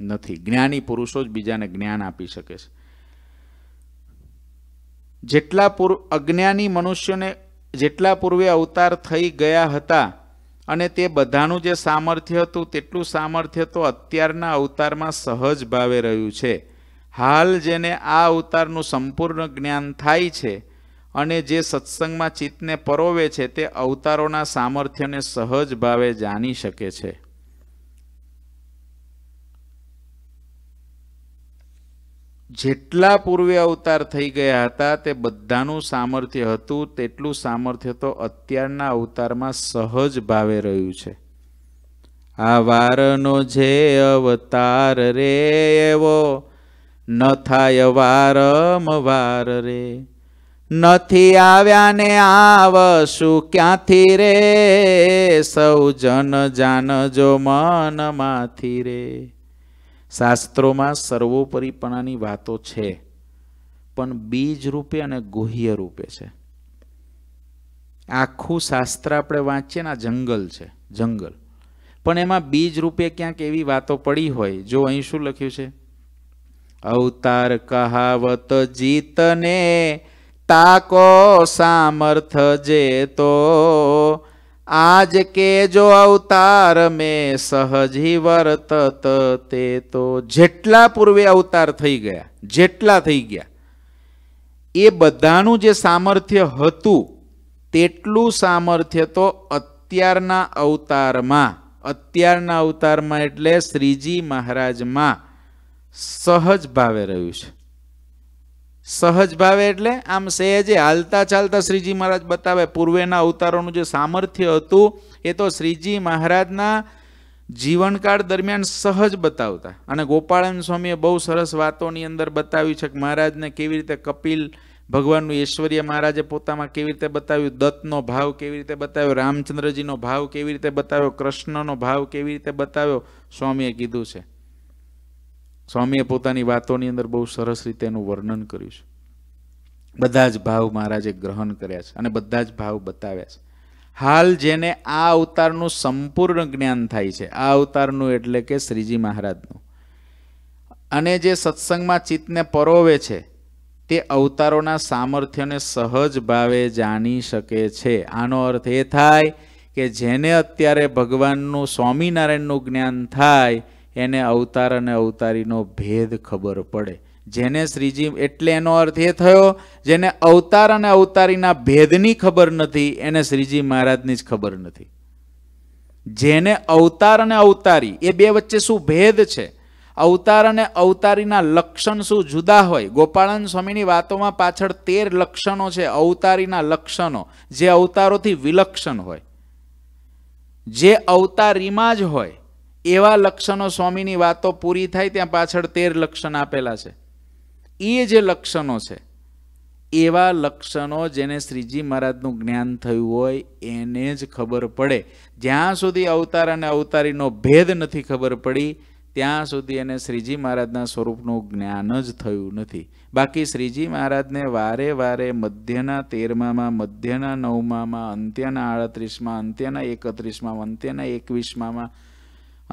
નથી જ્ઞાની પુરુષો જ બીજાને જ્ઞાન આપી શકે છે જેટલા પૂર્વ અજ્ઞાની મનુષ્યોને જેટલા પૂર્વે અવતાર થઈ ગયા હતા અને તે બધાનું જે સામર્થ્ય હતું તેટલું સામર્થ્ય તો અત્યારના અવતારમાં સહજ ભાવે રહ્યું છે હાલ જેને આ અવતારનું સંપૂર્ણ જ્ઞાન થાય છે અને જે સત્સંગમાં ચિત્તને પરોવે છે તે અવતારોના સામર્થ્યને સહજ ભાવે જાણી શકે છે જેટલા પૂર્વે અવતાર થઈ ગયા હતા તે બધાનું સામર્થ્ય હતું તેટલું સામર્થ્ય તો અત્યારના અવતારમાં સહજ ભાવે રહ્યું છે આ વારનો જે અવતાર રે એવો ન થાય વાર રે નથી આવ્યા ને આવશું ક્યાંથી રે સૌ જન જાનજો મનમાંથી રે શાસ્ત્રોમાં સર્વોપરીપણાની વાતો છે પણ બીજ રૂપે અને ગુહ્ય રૂપે છે આખું શાસ્ત્ર આપણે વાંચીએ ને આ જંગલ છે જંગલ પણ એમાં બીજ રૂપે ક્યાંક એવી વાતો પડી હોય જો અહીં શું લખ્યું છે અવતાર કહાવત જીતને તાકો સામર્થ જે તો આજ કે જો અવતાર મેં સહજી વર્તત તે તો જેટલા પૂર્વે અવતાર થઈ ગયા જેટલા થઈ ગયા એ બધાનું જે સામર્થ્ય હતું તેટલું સામર્થ્ય તો અત્યારના અવતારમાં અત્યારના અવતારમાં એટલે શ્રીજી મહારાજમાં સહજ ભાવે રહ્યું છે સહજ ભાવે એટલે આમ સહેજે હાલતા ચાલતા શ્રીજી મહારાજ બતાવે પૂર્વેના અવતારોનું જે સામર્થ્ય હતું એ તો શ્રીજી મહારાજના જીવનકાળ દરમિયાન સહજ બતાવતા અને ગોપાળન સ્વામીએ બહુ સરસ વાતોની અંદર બતાવ્યું છે કે મહારાજને કેવી રીતે કપિલ ભગવાનનું ઐશ્વર્ય મહારાજે પોતામાં કેવી રીતે બતાવ્યું દત્તનો ભાવ કેવી રીતે બતાવ્યો રામચંદ્રજીનો ભાવ કેવી રીતે બતાવ્યો કૃષ્ણનો ભાવ કેવી રીતે બતાવ્યો સ્વામીએ કીધું છે સ્વામીએ પોતાની વાતોની અંદર બહુ સરસ રીતે એનું વર્ણન કર્યું છે બધા જ ભાવ મહારાજે ગ્રહણ કર્યા છે અને બધા જ ભાવ બતાવ્યા છે હાલ જેને આ અવતારનું સંપૂર્ણ જ્ઞાન થાય છે આ અવતારનું એટલે કે શ્રીજી મહારાજનું અને જે સત્સંગમાં ચિત્તને પરોવે છે તે અવતારોના સામર્થ્યને સહજ ભાવે જાણી શકે છે આનો અર્થ એ થાય કે જેને અત્યારે ભગવાનનું સ્વામિનારાયણનું જ્ઞાન થાય એને અવતાર અને અવતારીનો ભેદ ખબર પડે જેને શ્રીજી એટલે એનો અર્થ એ થયો જેને અવતાર અને અવતારીના ભેદની ખબર નથી એને શ્રીજી મહારાજની જ ખબર નથી જેને અવતાર અને અવતારી એ બે વચ્ચે શું ભેદ છે અવતાર અને અવતારીના લક્ષણ શું જુદા હોય ગોપાળન સ્વામીની વાતોમાં પાછળ તેર લક્ષણો છે અવતારીના લક્ષણો જે અવતારોથી વિલક્ષણ હોય જે અવતારીમાં જ હોય એવા લક્ષણો સ્વામીની વાતો પૂરી થાય ત્યાં પાછળ તેર લક્ષણ આપેલા છે એ જે લક્ષણો છે એવા લક્ષણો જેને શ્રીજી મહારાજનું જ્ઞાન થયું હોય એને જ ખબર પડે જ્યાં સુધી અવતાર અને અવતારીનો ભેદ નથી ખબર પડી ત્યાં સુધી એને શ્રીજી મહારાજના સ્વરૂપનું જ્ઞાન જ થયું નથી બાકી શ્રીજી મહારાજને વારે વારે મધ્યના તેરમામાં મધ્યના નવમામાં અંત્યના આડત્રીસમાં અંત્યના એકત્રીસમાં અંત્યના એકવીસમાં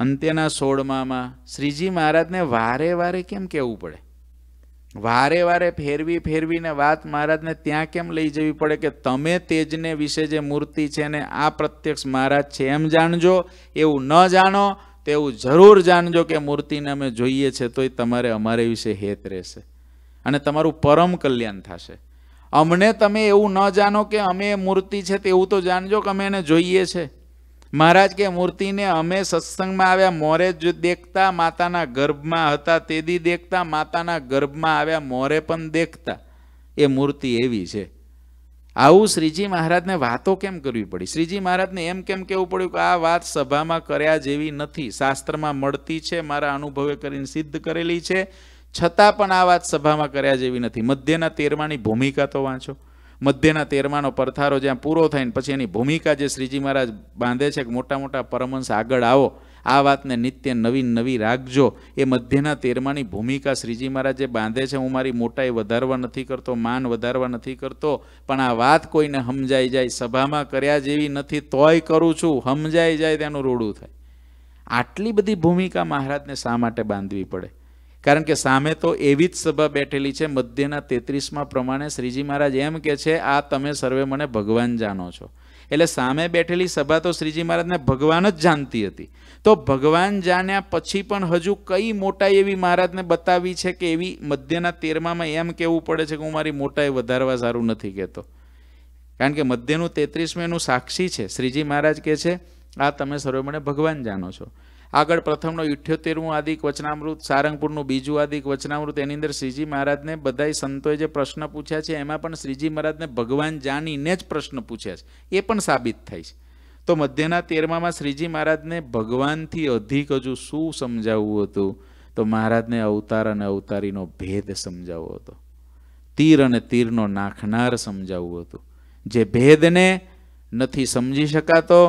અંત્યના સોળમામાં શ્રીજી મહારાજને વારે વારે કેમ કહેવું પડે વારે વારે ફેરવી ફેરવીને વાત મહારાજને ત્યાં કેમ લઈ જવી પડે કે તમે તેજને વિશે જે મૂર્તિ છે ને આ પ્રત્યક્ષ મહારાજ છે એમ જાણજો એવું ન જાણો તેવું જરૂર જાણજો કે મૂર્તિને અમે જોઈએ છે તોય તમારે અમારે વિશે હેત રહેશે અને તમારું પરમ કલ્યાણ થશે અમને તમે એવું ન જાણો કે અમે મૂર્તિ છે તેવું તો જાણજો કે અમે એને જોઈએ છે મહારાજ કે મૂર્તિને અમે સત્સંગમાં આવ્યા મોરે જ દેખતા માતાના ગર્ભમાં હતા તેદી દેખતા માતાના ગર્ભમાં આવ્યા મોરે પણ દેખતા એ મૂર્તિ એવી છે આવું શ્રીજી મહારાજને વાતો કેમ કરવી પડી શ્રીજી મહારાજને એમ કેમ કહેવું પડ્યું કે આ વાત સભામાં કર્યા જેવી નથી શાસ્ત્રમાં મળતી છે મારા અનુભવે કરીને સિદ્ધ કરેલી છે છતાં પણ આ વાત સભામાં કર્યા જેવી નથી મધ્યના તેરમાની ભૂમિકા તો વાંચો મધ્યના તેરમાનો પરથારો જ્યાં પૂરો થાય ને પછી એની ભૂમિકા જે શ્રીજી મહારાજ બાંધે છે કે મોટા મોટા પરમંશ આગળ આવો આ વાતને નિત્ય નવી નવી રાખજો એ મધ્યના તેરમાની ભૂમિકા શ્રીજી મહારાજ જે બાંધે છે હું મારી મોટાઈ વધારવા નથી કરતો માન વધારવા નથી કરતો પણ આ વાત કોઈને સમજાઈ જાય સભામાં કર્યા જેવી નથી તોય કરું છું સમજાઈ જાય તેનું રૂડું થાય આટલી બધી ભૂમિકા મહારાજને શા માટે બાંધવી પડે કારણ કે સામે તો એવી જ સભા બેઠેલી છે મધ્યના તેત્રીસમાં પ્રમાણે શ્રીજી મહારાજ એમ કે છે આ તમે સર્વે મને ભગવાન જાણો છો એટલે સામે બેઠેલી સભા તો શ્રીજી મહારાજને ભગવાન જ જાણતી હતી તો ભગવાન જાણ્યા પછી પણ હજુ કઈ મોટાઈ એવી મહારાજને બતાવી છે કે એવી મધ્યના તેરમામાં એમ કહેવું પડે છે કે હું મારી મોટાઈ વધારવા સારું નથી કહેતો કારણ કે મધ્યનું તેત્રીસમાં એનું સાક્ષી છે શ્રીજી મહારાજ કહે છે આ તમે સર્વે મને ભગવાન જાણો છો આગળ પ્રથમનો ઇઠ્યોતેરમું આદિક વચનામૃત સારંગપુરનું બીજું આદિક વચનામૃત એની અંદર શ્રીજી મહારાજને બધા સંતોએ જે પ્રશ્ન પૂછ્યા છે એમાં પણ શ્રીજી મહારાજને ભગવાન જાણીને જ પ્રશ્ન પૂછ્યા છે એ પણ સાબિત થાય છે તો મધ્યના તેરમામાં શ્રીજી મહારાજને ભગવાનથી અધિક હજુ શું સમજાવવું હતું તો મહારાજને અવતાર અને અવતારીનો ભેદ સમજાવવો હતો તીર અને તીરનો નાખનાર સમજાવવું હતું જે ભેદને નથી સમજી શકાતો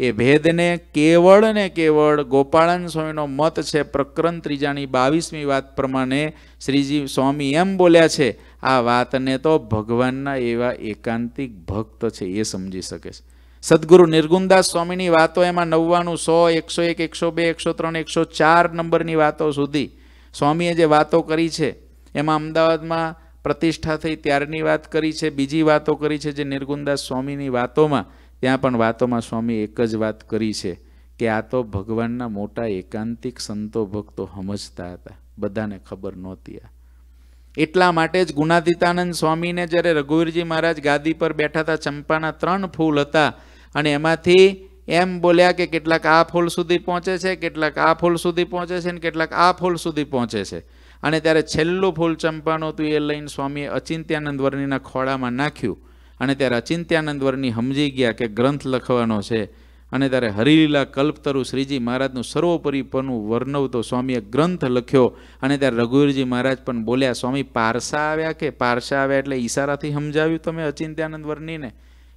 એ ભેદને કેવળ ને કેવળ ગોપાળન સ્વામીનો મત છે પ્રકરણ ત્રીજાની બાવીસમી વાત પ્રમાણે શ્રીજી સ્વામી એમ બોલ્યા છે આ વાતને તો ભગવાનના એવા એકાંતિક ભક્ત છે એ સમજી શકે છે સદગુરુ નિર્ગુણદાસ સ્વામીની વાતો એમાં નવ્વાણું સો એકસો એક એકસો બે એકસો ત્રણ એકસો ચાર નંબરની વાતો સુધી સ્વામીએ જે વાતો કરી છે એમાં અમદાવાદમાં પ્રતિષ્ઠા થઈ ત્યારની વાત કરી છે બીજી વાતો કરી છે જે નિર્ગુણદાસ સ્વામીની વાતોમાં ત્યાં પણ વાતોમાં સ્વામી એક જ વાત કરી છે કે આ તો ભગવાનના મોટા એકાંતિક સંતો ભક્તો સમજતા હતા બધાને ખબર નહોતી આ એટલા માટે જ ગુણાતીતાનંદ સ્વામીને જ્યારે રઘુવીરજી મહારાજ ગાદી પર બેઠા હતા ચંપાના ત્રણ ફૂલ હતા અને એમાંથી એમ બોલ્યા કે કેટલાક આ ફૂલ સુધી પહોંચે છે કેટલાક આ ફૂલ સુધી પહોંચે છે અને કેટલાક આ ફૂલ સુધી પહોંચે છે અને ત્યારે છેલ્લું ફૂલ ચંપાનું હતું એ લઈને સ્વામીએ અચિંત્યાનંદ વર્ણીના ખોળામાં નાખ્યું અને ત્યારે અચિંત્યાનંદ વરની સમજી ગયા કે ગ્રંથ લખવાનો છે અને ત્યારે હરિલીલા કલ્પતરુ શ્રીજી મહારાજનું વર્ણવ તો સ્વામીએ ગ્રંથ લખ્યો અને ત્યારે રઘુવીરજી મહારાજ પણ બોલ્યા સ્વામી પારસા આવ્યા કે પારસા આવ્યા એટલે ઈશારાથી સમજાવ્યું તમે અચિંત્યાનંદ વર્ણીને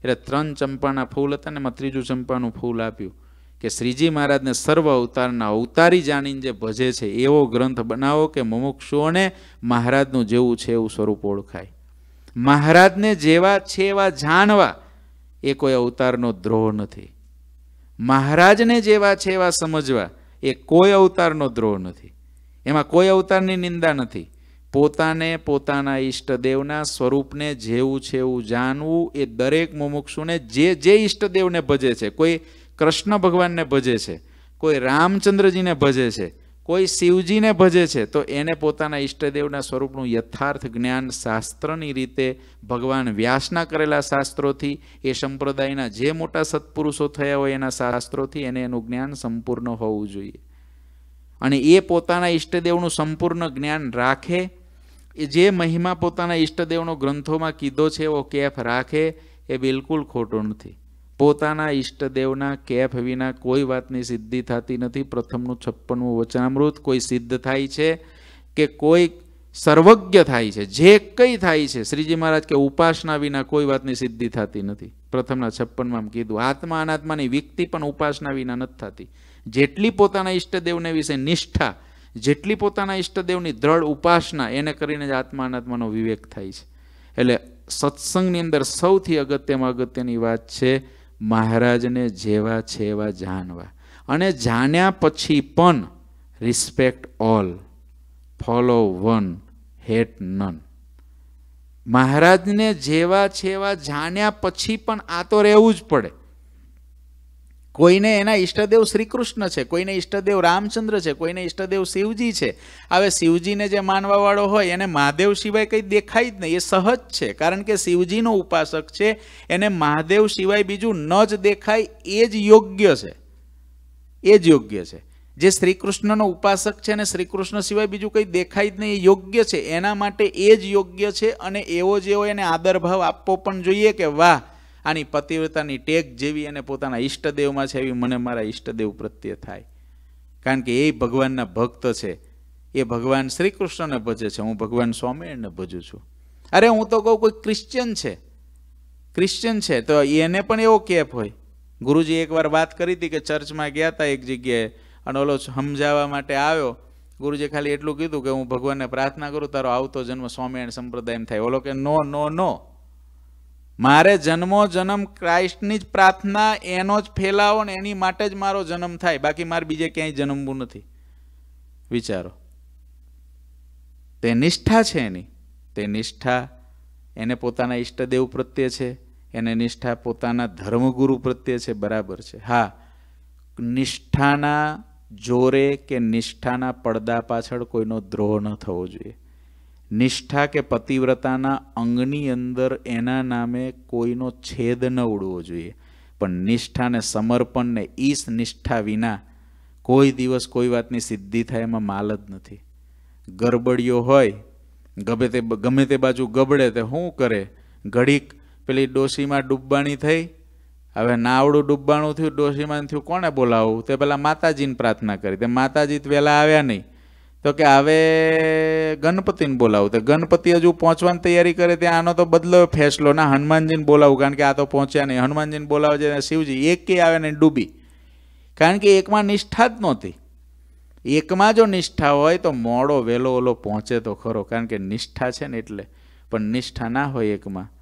એટલે ત્રણ ચંપાના ફૂલ હતા ને એમાં ત્રીજું ચંપાનું ફૂલ આપ્યું કે શ્રીજી મહારાજને સર્વ અવતારના અવતારી જાણીને જે ભજે છે એવો ગ્રંથ બનાવો કે મુમુક્ષુઓને મહારાજનું જેવું છે એવું સ્વરૂપ ઓળખાય મહારાજને જેવા છે એવા જાણવા એ કોઈ અવતારનો દ્રોહ નથી મહારાજને જેવા છે એવા સમજવા એ કોઈ અવતારનો દ્રોહ નથી એમાં કોઈ અવતારની નિંદા નથી પોતાને પોતાના ઈષ્ટદેવના સ્વરૂપને જેવું છે એવું જાણવું એ દરેક મુમુક્ષુને જે જે ઈષ્ટદેવને ભજે છે કોઈ કૃષ્ણ ભગવાનને ભજે છે કોઈ રામચંદ્રજીને ભજે છે કોઈ શિવજીને ભજે છે તો એને પોતાના ઈષ્ટદેવના સ્વરૂપનું યથાર્થ જ્ઞાન શાસ્ત્રની રીતે ભગવાન વ્યાસના કરેલા શાસ્ત્રોથી એ સંપ્રદાયના જે મોટા સત્પુરુષો થયા હોય એના શાસ્ત્રોથી એને એનું જ્ઞાન સંપૂર્ણ હોવું જોઈએ અને એ પોતાના ઈષ્ટદેવનું સંપૂર્ણ જ્ઞાન રાખે એ જે મહિમા પોતાના ઈષ્ટદેવનો ગ્રંથોમાં કીધો છે એવો કેફ રાખે એ બિલકુલ ખોટું નથી પોતાના ઈષ્ટદેવના કેફ વિના કોઈ વાતની સિદ્ધિ થતી નથી પ્રથમનું છપ્પનમું વચનામૃત કોઈ સિદ્ધ થાય છે કે કોઈ સર્વજ્ઞ થાય છે જે કંઈ થાય છે શ્રીજી મહારાજ કે ઉપાસના વિના કોઈ વાતની સિદ્ધિ થતી નથી પ્રથમના છપ્પનમાં કીધું આત્મા અનાત્માની વ્યક્તિ પણ ઉપાસના વિના નથી થતી જેટલી પોતાના ઇષ્ટદેવને વિશે નિષ્ઠા જેટલી પોતાના ઈષ્ટદેવની દ્રઢ ઉપાસના એને કરીને જ આત્મા અનાત્માનો વિવેક થાય છે એટલે સત્સંગની અંદર સૌથી અગત્યમાં અગત્યની વાત છે મહારાજને જેવા છે એવા જાણવા અને જાણ્યા પછી પણ respect all follow one hate none મહારાજને જેવા છે એવા જાણ્યા પછી પણ આ તો રહેવું જ પડે કોઈને એના ઈષ્ટદેવ શ્રી કૃષ્ણ છે કોઈને ઈષ્ટદેવ રામચંદ્ર છે કોઈને ઈષ્ટદેવ શિવજી છે હવે શિવજીને જે માનવાવાળો હોય એને મહાદેવ સિવાય કંઈ દેખાય જ નહીં એ સહજ છે કારણ કે શિવજીનો ઉપાસક છે એને મહાદેવ સિવાય બીજું ન જ દેખાય એ જ યોગ્ય છે એ જ યોગ્ય છે જે શ્રી કૃષ્ણનો ઉપાસક છે અને શ્રી કૃષ્ણ સિવાય બીજું કંઈ દેખાય જ નહીં યોગ્ય છે એના માટે એ જ યોગ્ય છે અને એવો જેવો એને આદરભાવ આપવો પણ જોઈએ કે વાહ આની પતિવ્રતાની ટેક જેવી અને પોતાના ઈષ્ટદેવમાં છે એવી મને મારા ઈષ્ટદેવ પ્રત્યે થાય કારણ કે એ ભગવાનના ભક્ત છે એ ભગવાન શ્રી કૃષ્ણને ભજે છે હું ભગવાન સ્વામિનારાયણને ભજું છું અરે હું તો કહું કોઈ ક્રિશ્ચિયન છે ક્રિશ્ચિયન છે તો એને પણ એવો કેપ હોય ગુરુજી એકવાર વાત કરી હતી કે ચર્ચમાં ગયા હતા એક જગ્યાએ અને ઓલો સમજાવવા માટે આવ્યો ગુરુજી ખાલી એટલું કીધું કે હું ભગવાનને પ્રાર્થના કરું તારો આવતો જન્મ સ્વામિનારાયણ સંપ્રદાય એમ થાય ઓલો કે નો નો નો મારે જન્મો જન્મ ક્રાઇસ્ટની જ પ્રાર્થના એનો જ ફેલાવો ને એની માટે જ મારો જન્મ થાય બાકી મારે બીજે ક્યાંય જન્મવું નથી વિચારો તે નિષ્ઠા છે એની તે નિષ્ઠા એને પોતાના ઈષ્ટદેવ પ્રત્યે છે એને નિષ્ઠા પોતાના ધર્મગુરુ પ્રત્યે છે બરાબર છે હા નિષ્ઠાના જોરે કે નિષ્ઠાના પડદા પાછળ કોઈનો દ્રોહ ન થવો જોઈએ નિષ્ઠા કે પતિવ્રતાના અંગની અંદર એના નામે કોઈનો છેદ ન ઉડવો જોઈએ પણ નિષ્ઠાને સમર્પણને ઈશ નિષ્ઠા વિના કોઈ દિવસ કોઈ વાતની સિદ્ધિ થાય એમાં માલ જ નથી ગરબડિયો હોય ગમે તે ગમે તે બાજુ ગબડે તે શું કરે ઘડીક પેલી ડોશીમાં ડૂબવાની થઈ હવે નાવડું ડૂબવાનું થયું ડોશીમાં થયું કોણે બોલાવવું તે પહેલાં માતાજીને પ્રાર્થના કરી તે માતાજી તો વહેલા આવ્યા નહીં તો કે હવે ગણપતિને બોલાવું તો ગણપતિ હજુ પહોંચવાની તૈયારી કરે ત્યાં આનો તો બદલો ફેસલો ના હનુમાનજીને બોલાવું કારણ કે આ તો પહોંચ્યા નહીં હનુમાનજીને બોલાવે છે શિવજી એકે આવે ને ડૂબી કારણ કે એકમાં નિષ્ઠા જ નહોતી એકમાં જો નિષ્ઠા હોય તો મોડો વહેલો ઓલો પહોંચે તો ખરો કારણ કે નિષ્ઠા છે ને એટલે પણ નિષ્ઠા ના હોય એકમાં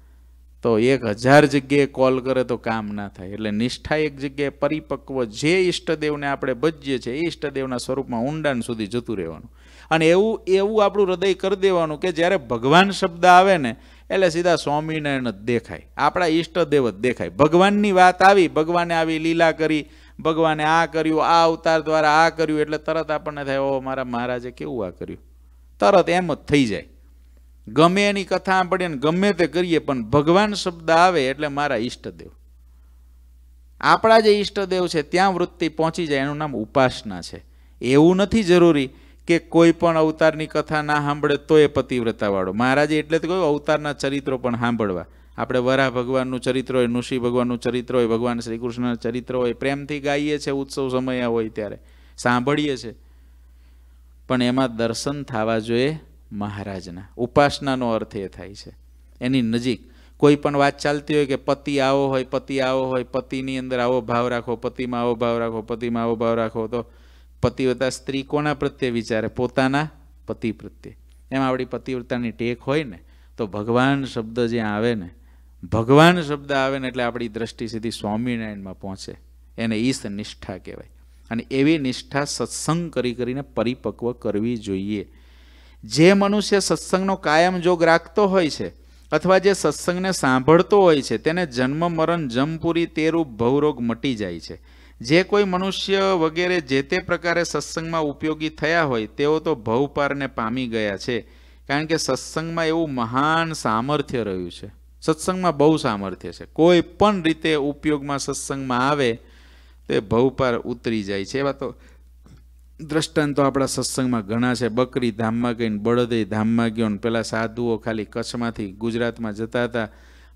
તો એક હજાર જગ્યાએ કોલ કરે તો કામ ના થાય એટલે નિષ્ઠા એક જગ્યાએ પરિપક્વ જે ઈષ્ટદેવને આપણે ભજીએ છીએ એ ઈષ્ટદેવના સ્વરૂપમાં ઊંડાણ સુધી જતું રહેવાનું અને એવું એવું આપણું હૃદય કરી દેવાનું કે જ્યારે ભગવાન શબ્દ આવે ને એટલે સીધા સ્વામિનારાયણ જ દેખાય આપણા ઈષ્ટદેવ જ દેખાય ભગવાનની વાત આવી ભગવાને આવી લીલા કરી ભગવાને આ કર્યું આ અવતાર દ્વારા આ કર્યું એટલે તરત આપણને થાય ઓ મારા મહારાજે કેવું આ કર્યું તરત એમ જ થઈ જાય ગમે એની કથા સાંભળીએ ને ગમે તે કરીએ પણ ભગવાન શબ્દ આવે એટલે મારા ઈષ્ટદેવ આપણા જે ઈષ્ટદેવ છે ત્યાં વૃત્તિ પહોંચી જાય એનું નામ ઉપાસના છે એવું નથી જરૂરી કે કોઈ પણ અવતારની કથા ના સાંભળે તો એ પતિવ્રતાવાળો મહારાજે એટલે તો કહ્યું અવતારના ચરિત્રો પણ સાંભળવા આપણે વરાહ ભગવાનનું ચરિત્ર હોય નૃષિ ભગવાનનું ચરિત્ર હોય ભગવાન શ્રી કૃષ્ણના ચરિત્ર હોય પ્રેમથી ગાઈએ છીએ ઉત્સવ સમયા હોય ત્યારે સાંભળીએ છીએ પણ એમાં દર્શન થવા જોઈએ મહારાજના ઉપાસનાનો અર્થ એ થાય છે એની નજીક કોઈ પણ વાત ચાલતી હોય કે પતિ આવો હોય પતિ આવો હોય પતિની અંદર આવો ભાવ રાખો પતિમાં આવો ભાવ રાખો પતિમાં આવો ભાવ રાખો તો પતિવ્રતા સ્ત્રી કોના પ્રત્યે વિચારે પોતાના પતિ પ્રત્યે એમ આપણી પતિવ્રતાની ટેક હોય ને તો ભગવાન શબ્દ જે આવે ને ભગવાન શબ્દ આવે ને એટલે આપણી દ્રષ્ટિ સીધી સ્વામિનારાયણમાં પહોંચે એને ઈશ નિષ્ઠા કહેવાય અને એવી નિષ્ઠા સત્સંગ કરી કરીને પરિપક્વ કરવી જોઈએ જે મનુષ્ય સત્સંગનો કાયમ જોગ રાખતો હોય છે અથવા જે સત્સંગને સાંભળતો હોય છે તેને જન્મ મરણ જમપુરી તેરૂપ ભવરોગ મટી જાય છે જે કોઈ મનુષ્ય વગેરે જે તે પ્રકારે સત્સંગમાં ઉપયોગી થયા હોય તેઓ તો ભવપારને પામી ગયા છે કારણ કે સત્સંગમાં એવું મહાન સામર્થ્ય રહ્યું છે સત્સંગમાં બહુ સામર્થ્ય છે કોઈ પણ રીતે ઉપયોગમાં સત્સંગમાં આવે તે ભવપાર ઉતરી જાય છે એવા તો દ્રષ્ટાંતો આપણા સત્સંગમાં ઘણા છે બકરી ધામમાં ગઈને બળદે ધામમાં ગયો ને પેલા સાધુઓ ખાલી કચ્છમાંથી ગુજરાતમાં જતા હતા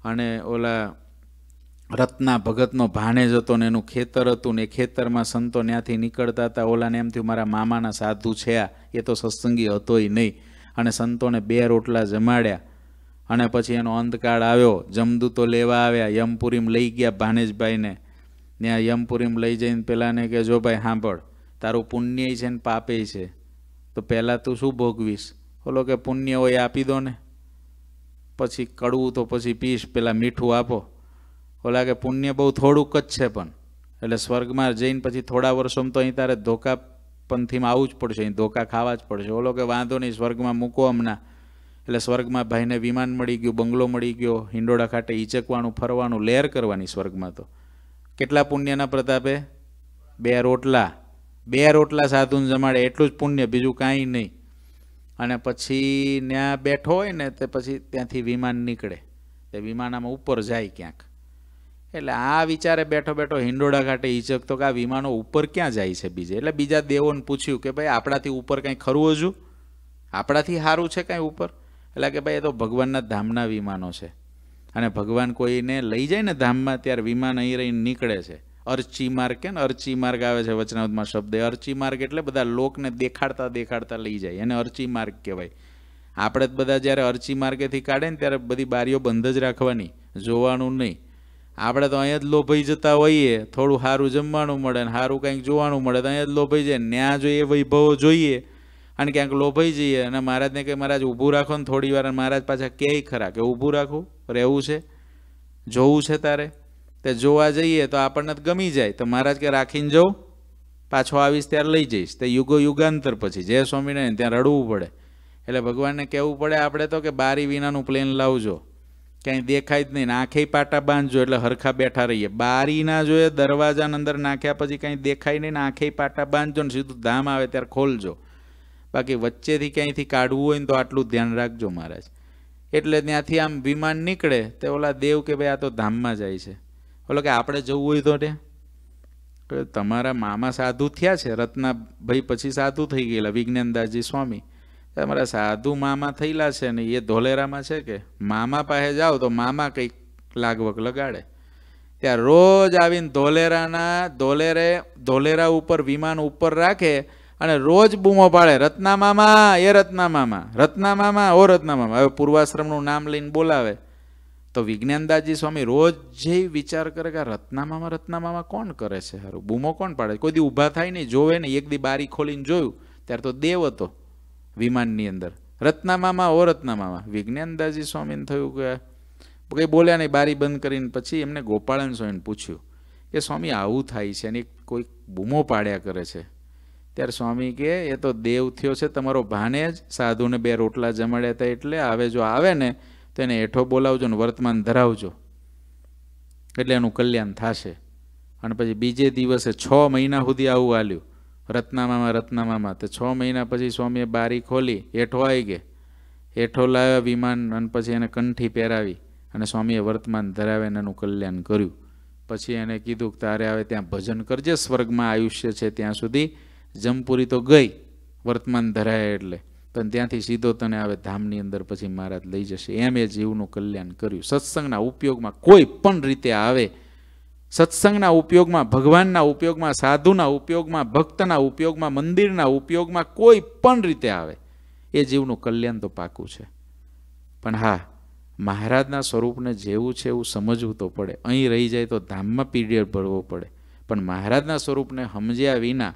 અને ઓલા રત્ના ભગતનો ભાણેજ હતો ને એનું ખેતર હતું ને ખેતરમાં સંતો ત્યાંથી નીકળતા હતા ઓલાને એમથી મારા મામાના સાધુ છે એ તો સત્સંગી હતોય નહીં અને સંતોને બે રોટલા જમાડ્યા અને પછી એનો અંધકાળ આવ્યો તો લેવા આવ્યા યમપુરીમ લઈ ગયા ભાણેજભાઈને ત્યાં યમપુરીમ લઈ જઈને પેલાને કે જો ભાઈ સાંભળ તારું પુણ્ય છે ને પાપે છે તો પહેલાં તું શું ભોગવીશ બોલો કે પુણ્ય હોય આપી દો ને પછી કડવું તો પછી પીશ પેલા મીઠું આપો ઓલા કે પુણ્ય બહુ થોડુંક જ છે પણ એટલે સ્વર્ગમાં જઈને પછી થોડા વર્ષોમાં તો અહીં તારે ધોકા પંથીમાં આવવું જ પડશે અહીં ધોકા ખાવા જ પડશે ઓલો કે વાંધો નહીં સ્વર્ગમાં મૂકો હમણાં એટલે સ્વર્ગમાં ભાઈને વિમાન મળી ગયું બંગલો મળી ગયો હિંડોળા ખાતે ઈચકવાનું ફરવાનું લેર કરવાની સ્વર્ગમાં તો કેટલા પુણ્યના પ્રતાપે બે રોટલા બે રોટલા સાધુને જમાડે એટલું જ પુણ્ય બીજું કાંઈ નહીં અને પછી ત્યાં બેઠો હોય ને તે પછી ત્યાંથી વિમાન નીકળે તે વિમાન આમાં ઉપર જાય ક્યાંક એટલે આ વિચારે બેઠો બેઠો હિંડોળા ઘાટે ઈચકતો કે આ વિમાનો ઉપર ક્યાં જાય છે બીજે એટલે બીજા દેવોને પૂછ્યું કે ભાઈ આપણાથી ઉપર કંઈ ખરું હજુ આપણાથી સારું છે કાંઈ ઉપર એટલે કે ભાઈ એ તો ભગવાનના ધામના વિમાનો છે અને ભગવાન કોઈને લઈ જાય ને ધામમાં ત્યારે વિમાન અહીં રહીને નીકળે છે અરચી માર્ગ કે અરચી માર્ગ આવે છે વચનાવતમાં શબ્દ અરચી માર્ગ એટલે બધા લોકને દેખાડતા દેખાડતા લઈ જાય એને અરચી માર્ગ કહેવાય આપણે જ બધા જ્યારે અરચી માર્ગેથી કાઢે ને ત્યારે બધી બારીઓ બંધ જ રાખવાની જોવાનું નહીં આપણે તો અહીંયા જ લોભાઈ જતા હોઈએ થોડું સારું જમવાનું મળે ને સારું કંઈક જોવાનું મળે તો અહીંયા જ લોભાઈ જાય ત્યાં જોઈએ વૈભવો જોઈએ અને ક્યાંક લોભાઈ જઈએ અને મહારાજને કહે મહારાજ ઊભું રાખો ને થોડી વાર મહારાજ પાછા કહે ખરા કે ઊભું રાખવું રહેવું છે જોવું છે તારે તે જોવા જઈએ તો આપણને ગમી જાય તો મહારાજ કે રાખીને જવું પાછો આવીશ ત્યારે લઈ જઈશ તે યુગો યુગાંતર પછી જય સ્વામિનારાયણ ત્યાં રડવું પડે એટલે ભગવાનને કહેવું પડે આપણે તો કે બારી વિનાનું પ્લેન લાવજો ક્યાંય દેખાય જ નહીં આંખે પાટા બાંધજો એટલે હરખા બેઠા રહીએ બારીના જોઈએ દરવાજાના અંદર નાખ્યા પછી કાંઈ દેખાય નહીં ને આંખે પાટા બાંધજો ને સીધું ધામ આવે ત્યારે ખોલજો બાકી વચ્ચેથી ક્યાંયથી કાઢવું હોય ને તો આટલું ધ્યાન રાખજો મહારાજ એટલે ત્યાંથી આમ વિમાન નીકળે તે ઓલા દેવ કે ભાઈ આ તો ધામમાં જાય છે ઓલો કે આપણે જવું હોય તો ત્યાં તમારા મામા સાધુ થયા છે રત્ના ભાઈ પછી સાધુ થઈ ગયેલા વિજ્ઞાનદાસજી સ્વામી તમારા સાધુ મામા થયેલા છે ને એ ધોલેરામાં છે કે મામા પાસે જાઓ તો મામા કંઈક લાગવક લગાડે ત્યાં રોજ આવીને ધોલેરાના ધોલેરે ધોલેરા ઉપર વિમાન ઉપર રાખે અને રોજ બૂમો પાડે રત્ના મામા એ રત્ના મામા રત્ના મામા ઓ રત્ના મામા હવે પૂર્વાશ્રમનું નામ લઈને બોલાવે તો વિજ્ઞાનદાસજી સ્વામી રોજ જે વિચાર કરે કે રત્નામામાં રત્નામામાં કોણ કરે છે સારું બૂમો કોણ પાડે છે કોઈ દી ઊભા થાય નહીં જોવે ને એક દી બારી ખોલીને જોયું ત્યારે તો દેવ હતો વિમાનની અંદર રત્નામામાં ઓ રત્નામામા વિજ્ઞાનદાસજી સ્વામીને થયું કે કંઈ બોલ્યા નહીં બારી બંધ કરીને પછી એમને ગોપાળન સ્વામીને પૂછ્યું કે સ્વામી આવું થાય છે અને કોઈ બૂમો પાડ્યા કરે છે ત્યારે સ્વામી કે એ તો દેવ થયો છે તમારો ભાને જ સાધુને બે રોટલા જમાડ્યા હતા એટલે હવે જો આવે ને તો એને હેઠો બોલાવજો ને વર્તમાન ધરાવજો એટલે એનું કલ્યાણ થશે અને પછી બીજે દિવસે છ મહિના સુધી આવું હાલ્યું રત્નામામાં રત્નામામાં તો છ મહિના પછી સ્વામીએ બારી ખોલી હેઠો આવી ગયા હેઠો લાવ્યા વિમાન અને પછી એને કંઠી પહેરાવી અને સ્વામીએ વર્તમાન ધરાવીને એનું કલ્યાણ કર્યું પછી એને કીધું કે તારે હવે ત્યાં ભજન કરજે સ્વર્ગમાં આયુષ્ય છે ત્યાં સુધી જમપુરી તો ગઈ વર્તમાન ધરાય એટલે તને ત્યાંથી સીધો તને હવે ધામની અંદર પછી મહારાજ લઈ જશે એમ એ જીવનું કલ્યાણ કર્યું સત્સંગના ઉપયોગમાં કોઈ પણ રીતે આવે સત્સંગના ઉપયોગમાં ભગવાનના ઉપયોગમાં સાધુના ઉપયોગમાં ભક્તના ઉપયોગમાં મંદિરના ઉપયોગમાં કોઈ પણ રીતે આવે એ જીવનું કલ્યાણ તો પાકું છે પણ હા મહારાજના સ્વરૂપને જેવું છે એવું સમજવું તો પડે અહીં રહી જાય તો ધામમાં પીરિયડ ભરવો પડે પણ મહારાજના સ્વરૂપને સમજ્યા વિના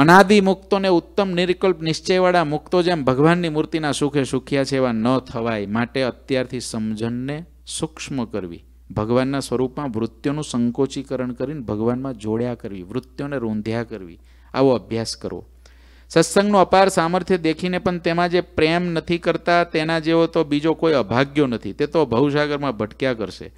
અનાદિ મુક્તોને ઉત્તમ નિર્વિકલ્પ નિશ્ચયવાળા મુક્તો જેમ ભગવાનની મૂર્તિના સુખે સુખ્યા છે એવા ન થવાય માટે અત્યારથી સમજણને સૂક્ષ્મ કરવી ભગવાનના સ્વરૂપમાં વૃત્તિઓનું સંકોચીકરણ કરીને ભગવાનમાં જોડ્યા કરવી વૃત્તિઓને રૂંધ્યા કરવી આવો અભ્યાસ કરવો સત્સંગનું અપાર સામર્થ્ય દેખીને પણ તેમાં જે પ્રેમ નથી કરતા તેના જેવો તો બીજો કોઈ અભાગ્યો નથી તે તો ભવસાગરમાં ભટક્યા કરશે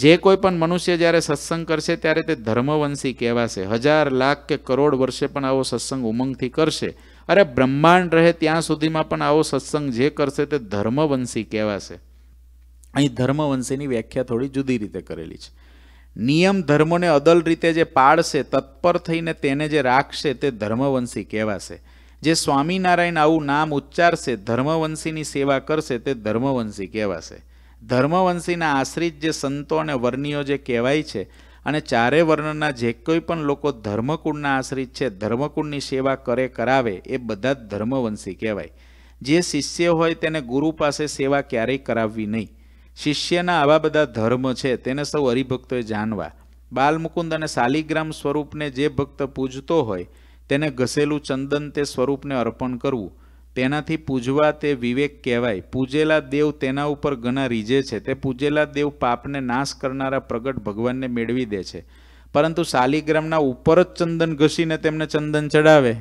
જે કોઈ પણ મનુષ્ય જ્યારે સત્સંગ કરશે ત્યારે તે ધર્મવંશી કહેવાશે હજાર લાખ કે કરોડ વર્ષે પણ આવો સત્સંગ ઉમંગથી કરશે અરે બ્રહ્માંડ રહે ત્યાં સુધીમાં પણ આવો સત્સંગ જે કરશે તે ધર્મવંશી કહેવાશે અહીં ધર્મવંશીની વ્યાખ્યા થોડી જુદી રીતે કરેલી છે નિયમ ધર્મોને અદલ રીતે જે પાળશે તત્પર થઈને તેને જે રાખશે તે ધર્મવંશી કહેવાશે જે સ્વામિનારાયણ આવું નામ ઉચ્ચારશે ધર્મવંશીની સેવા કરશે તે ધર્મવંશી કહેવાશે ધર્મવંશીના આશ્રિત જે સંતો અને વર્ણિઓ જે કહેવાય છે અને ચારે વર્ણના જે કોઈ પણ લોકો ધર્મકુળના આશ્રિત છે ધર્મકુળની સેવા કરે કરાવે એ બધા જ ધર્મવંશી કહેવાય જે શિષ્ય હોય તેને ગુરુ પાસે સેવા ક્યારેય કરાવવી નહીં શિષ્યના આવા બધા ધર્મ છે તેને સૌ હરિભક્તોએ જાણવા બાલમુકુંદ અને શાલિગ્રામ સ્વરૂપને જે ભક્ત પૂજતો હોય તેને ઘસેલું ચંદન તે સ્વરૂપને અર્પણ કરવું તેનાથી પૂજવા તે વિવેક કહેવાય પૂજેલા દેવ તેના ઉપર ઘણા રીઝે છે તે પૂજેલા દેવ પાપને નાશ કરનારા પ્રગટ ભગવાનને મેળવી દે છે પરંતુ શાલિગ્રામના ઉપર જ ચંદન ઘસીને તેમને ચંદન ચડાવે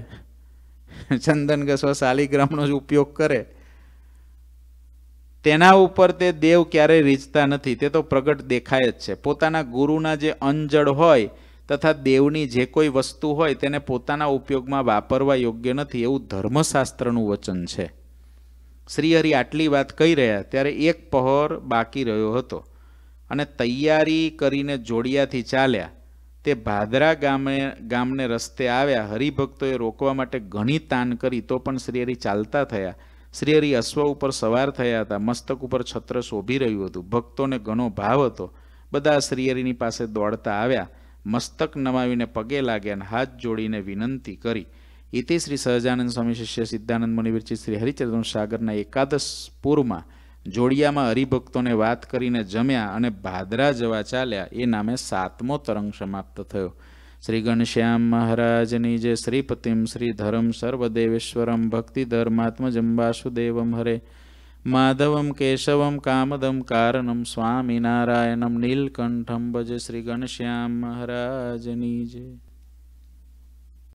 ચંદન ઘસવા શાલિગ્રામનો જ ઉપયોગ કરે તેના ઉપર તે દેવ ક્યારેય રીઝતા નથી તે તો પ્રગટ દેખાય જ છે પોતાના ગુરુના જે અંજળ હોય તથા દેવની જે કોઈ વસ્તુ હોય તેને પોતાના ઉપયોગમાં વાપરવા યોગ્ય નથી એવું ધર્મશાસ્ત્રનું વચન છે શ્રીહરિ આટલી વાત કહી રહ્યા ત્યારે એક પહોર બાકી રહ્યો હતો અને તૈયારી કરીને જોડિયાથી ચાલ્યા તે ભાદરા ગામે ગામને રસ્તે આવ્યા હરિભક્તોએ રોકવા માટે ઘણી તાન કરી તો પણ શ્રીહરિ ચાલતા થયા શ્રીહરિ અશ્વ ઉપર સવાર થયા હતા મસ્તક ઉપર છત્ર શોભી રહ્યું હતું ભક્તોને ઘણો ભાવ હતો બધા શ્રીહરિની પાસે દોડતા આવ્યા મસ્તક નમાવીને પગે લાગ્યા અને હાથ જોડીને વિનંતી કરી ઇતિ શ્રી સહજાનંદ સ્વામી શિષ્ય સિદ્ધાનંદ મુનિવિરચિત શ્રી હરિચંદ્ર સાગરના એકાદશ પૂરમાં જોડિયામાં હરિભક્તોને વાત કરીને જમ્યા અને ભાદરા જવા ચાલ્યા એ નામે સાતમો તરંગ સમાપ્ત થયો શ્રી ઘનશ્યામ મહારાજની જે શ્રીપતિમ શ્રી ધરમ સર્વદેવેશ્વરમ ભક્તિ ધર્માત્મ જંબાસુદેવમ હરે માધવમ કેશવમ કામદમ કારણમ સ્વામિનારાયણમ નીલકંઠમ ભજ શ્રી ગણશ્યામ મહારાજની જય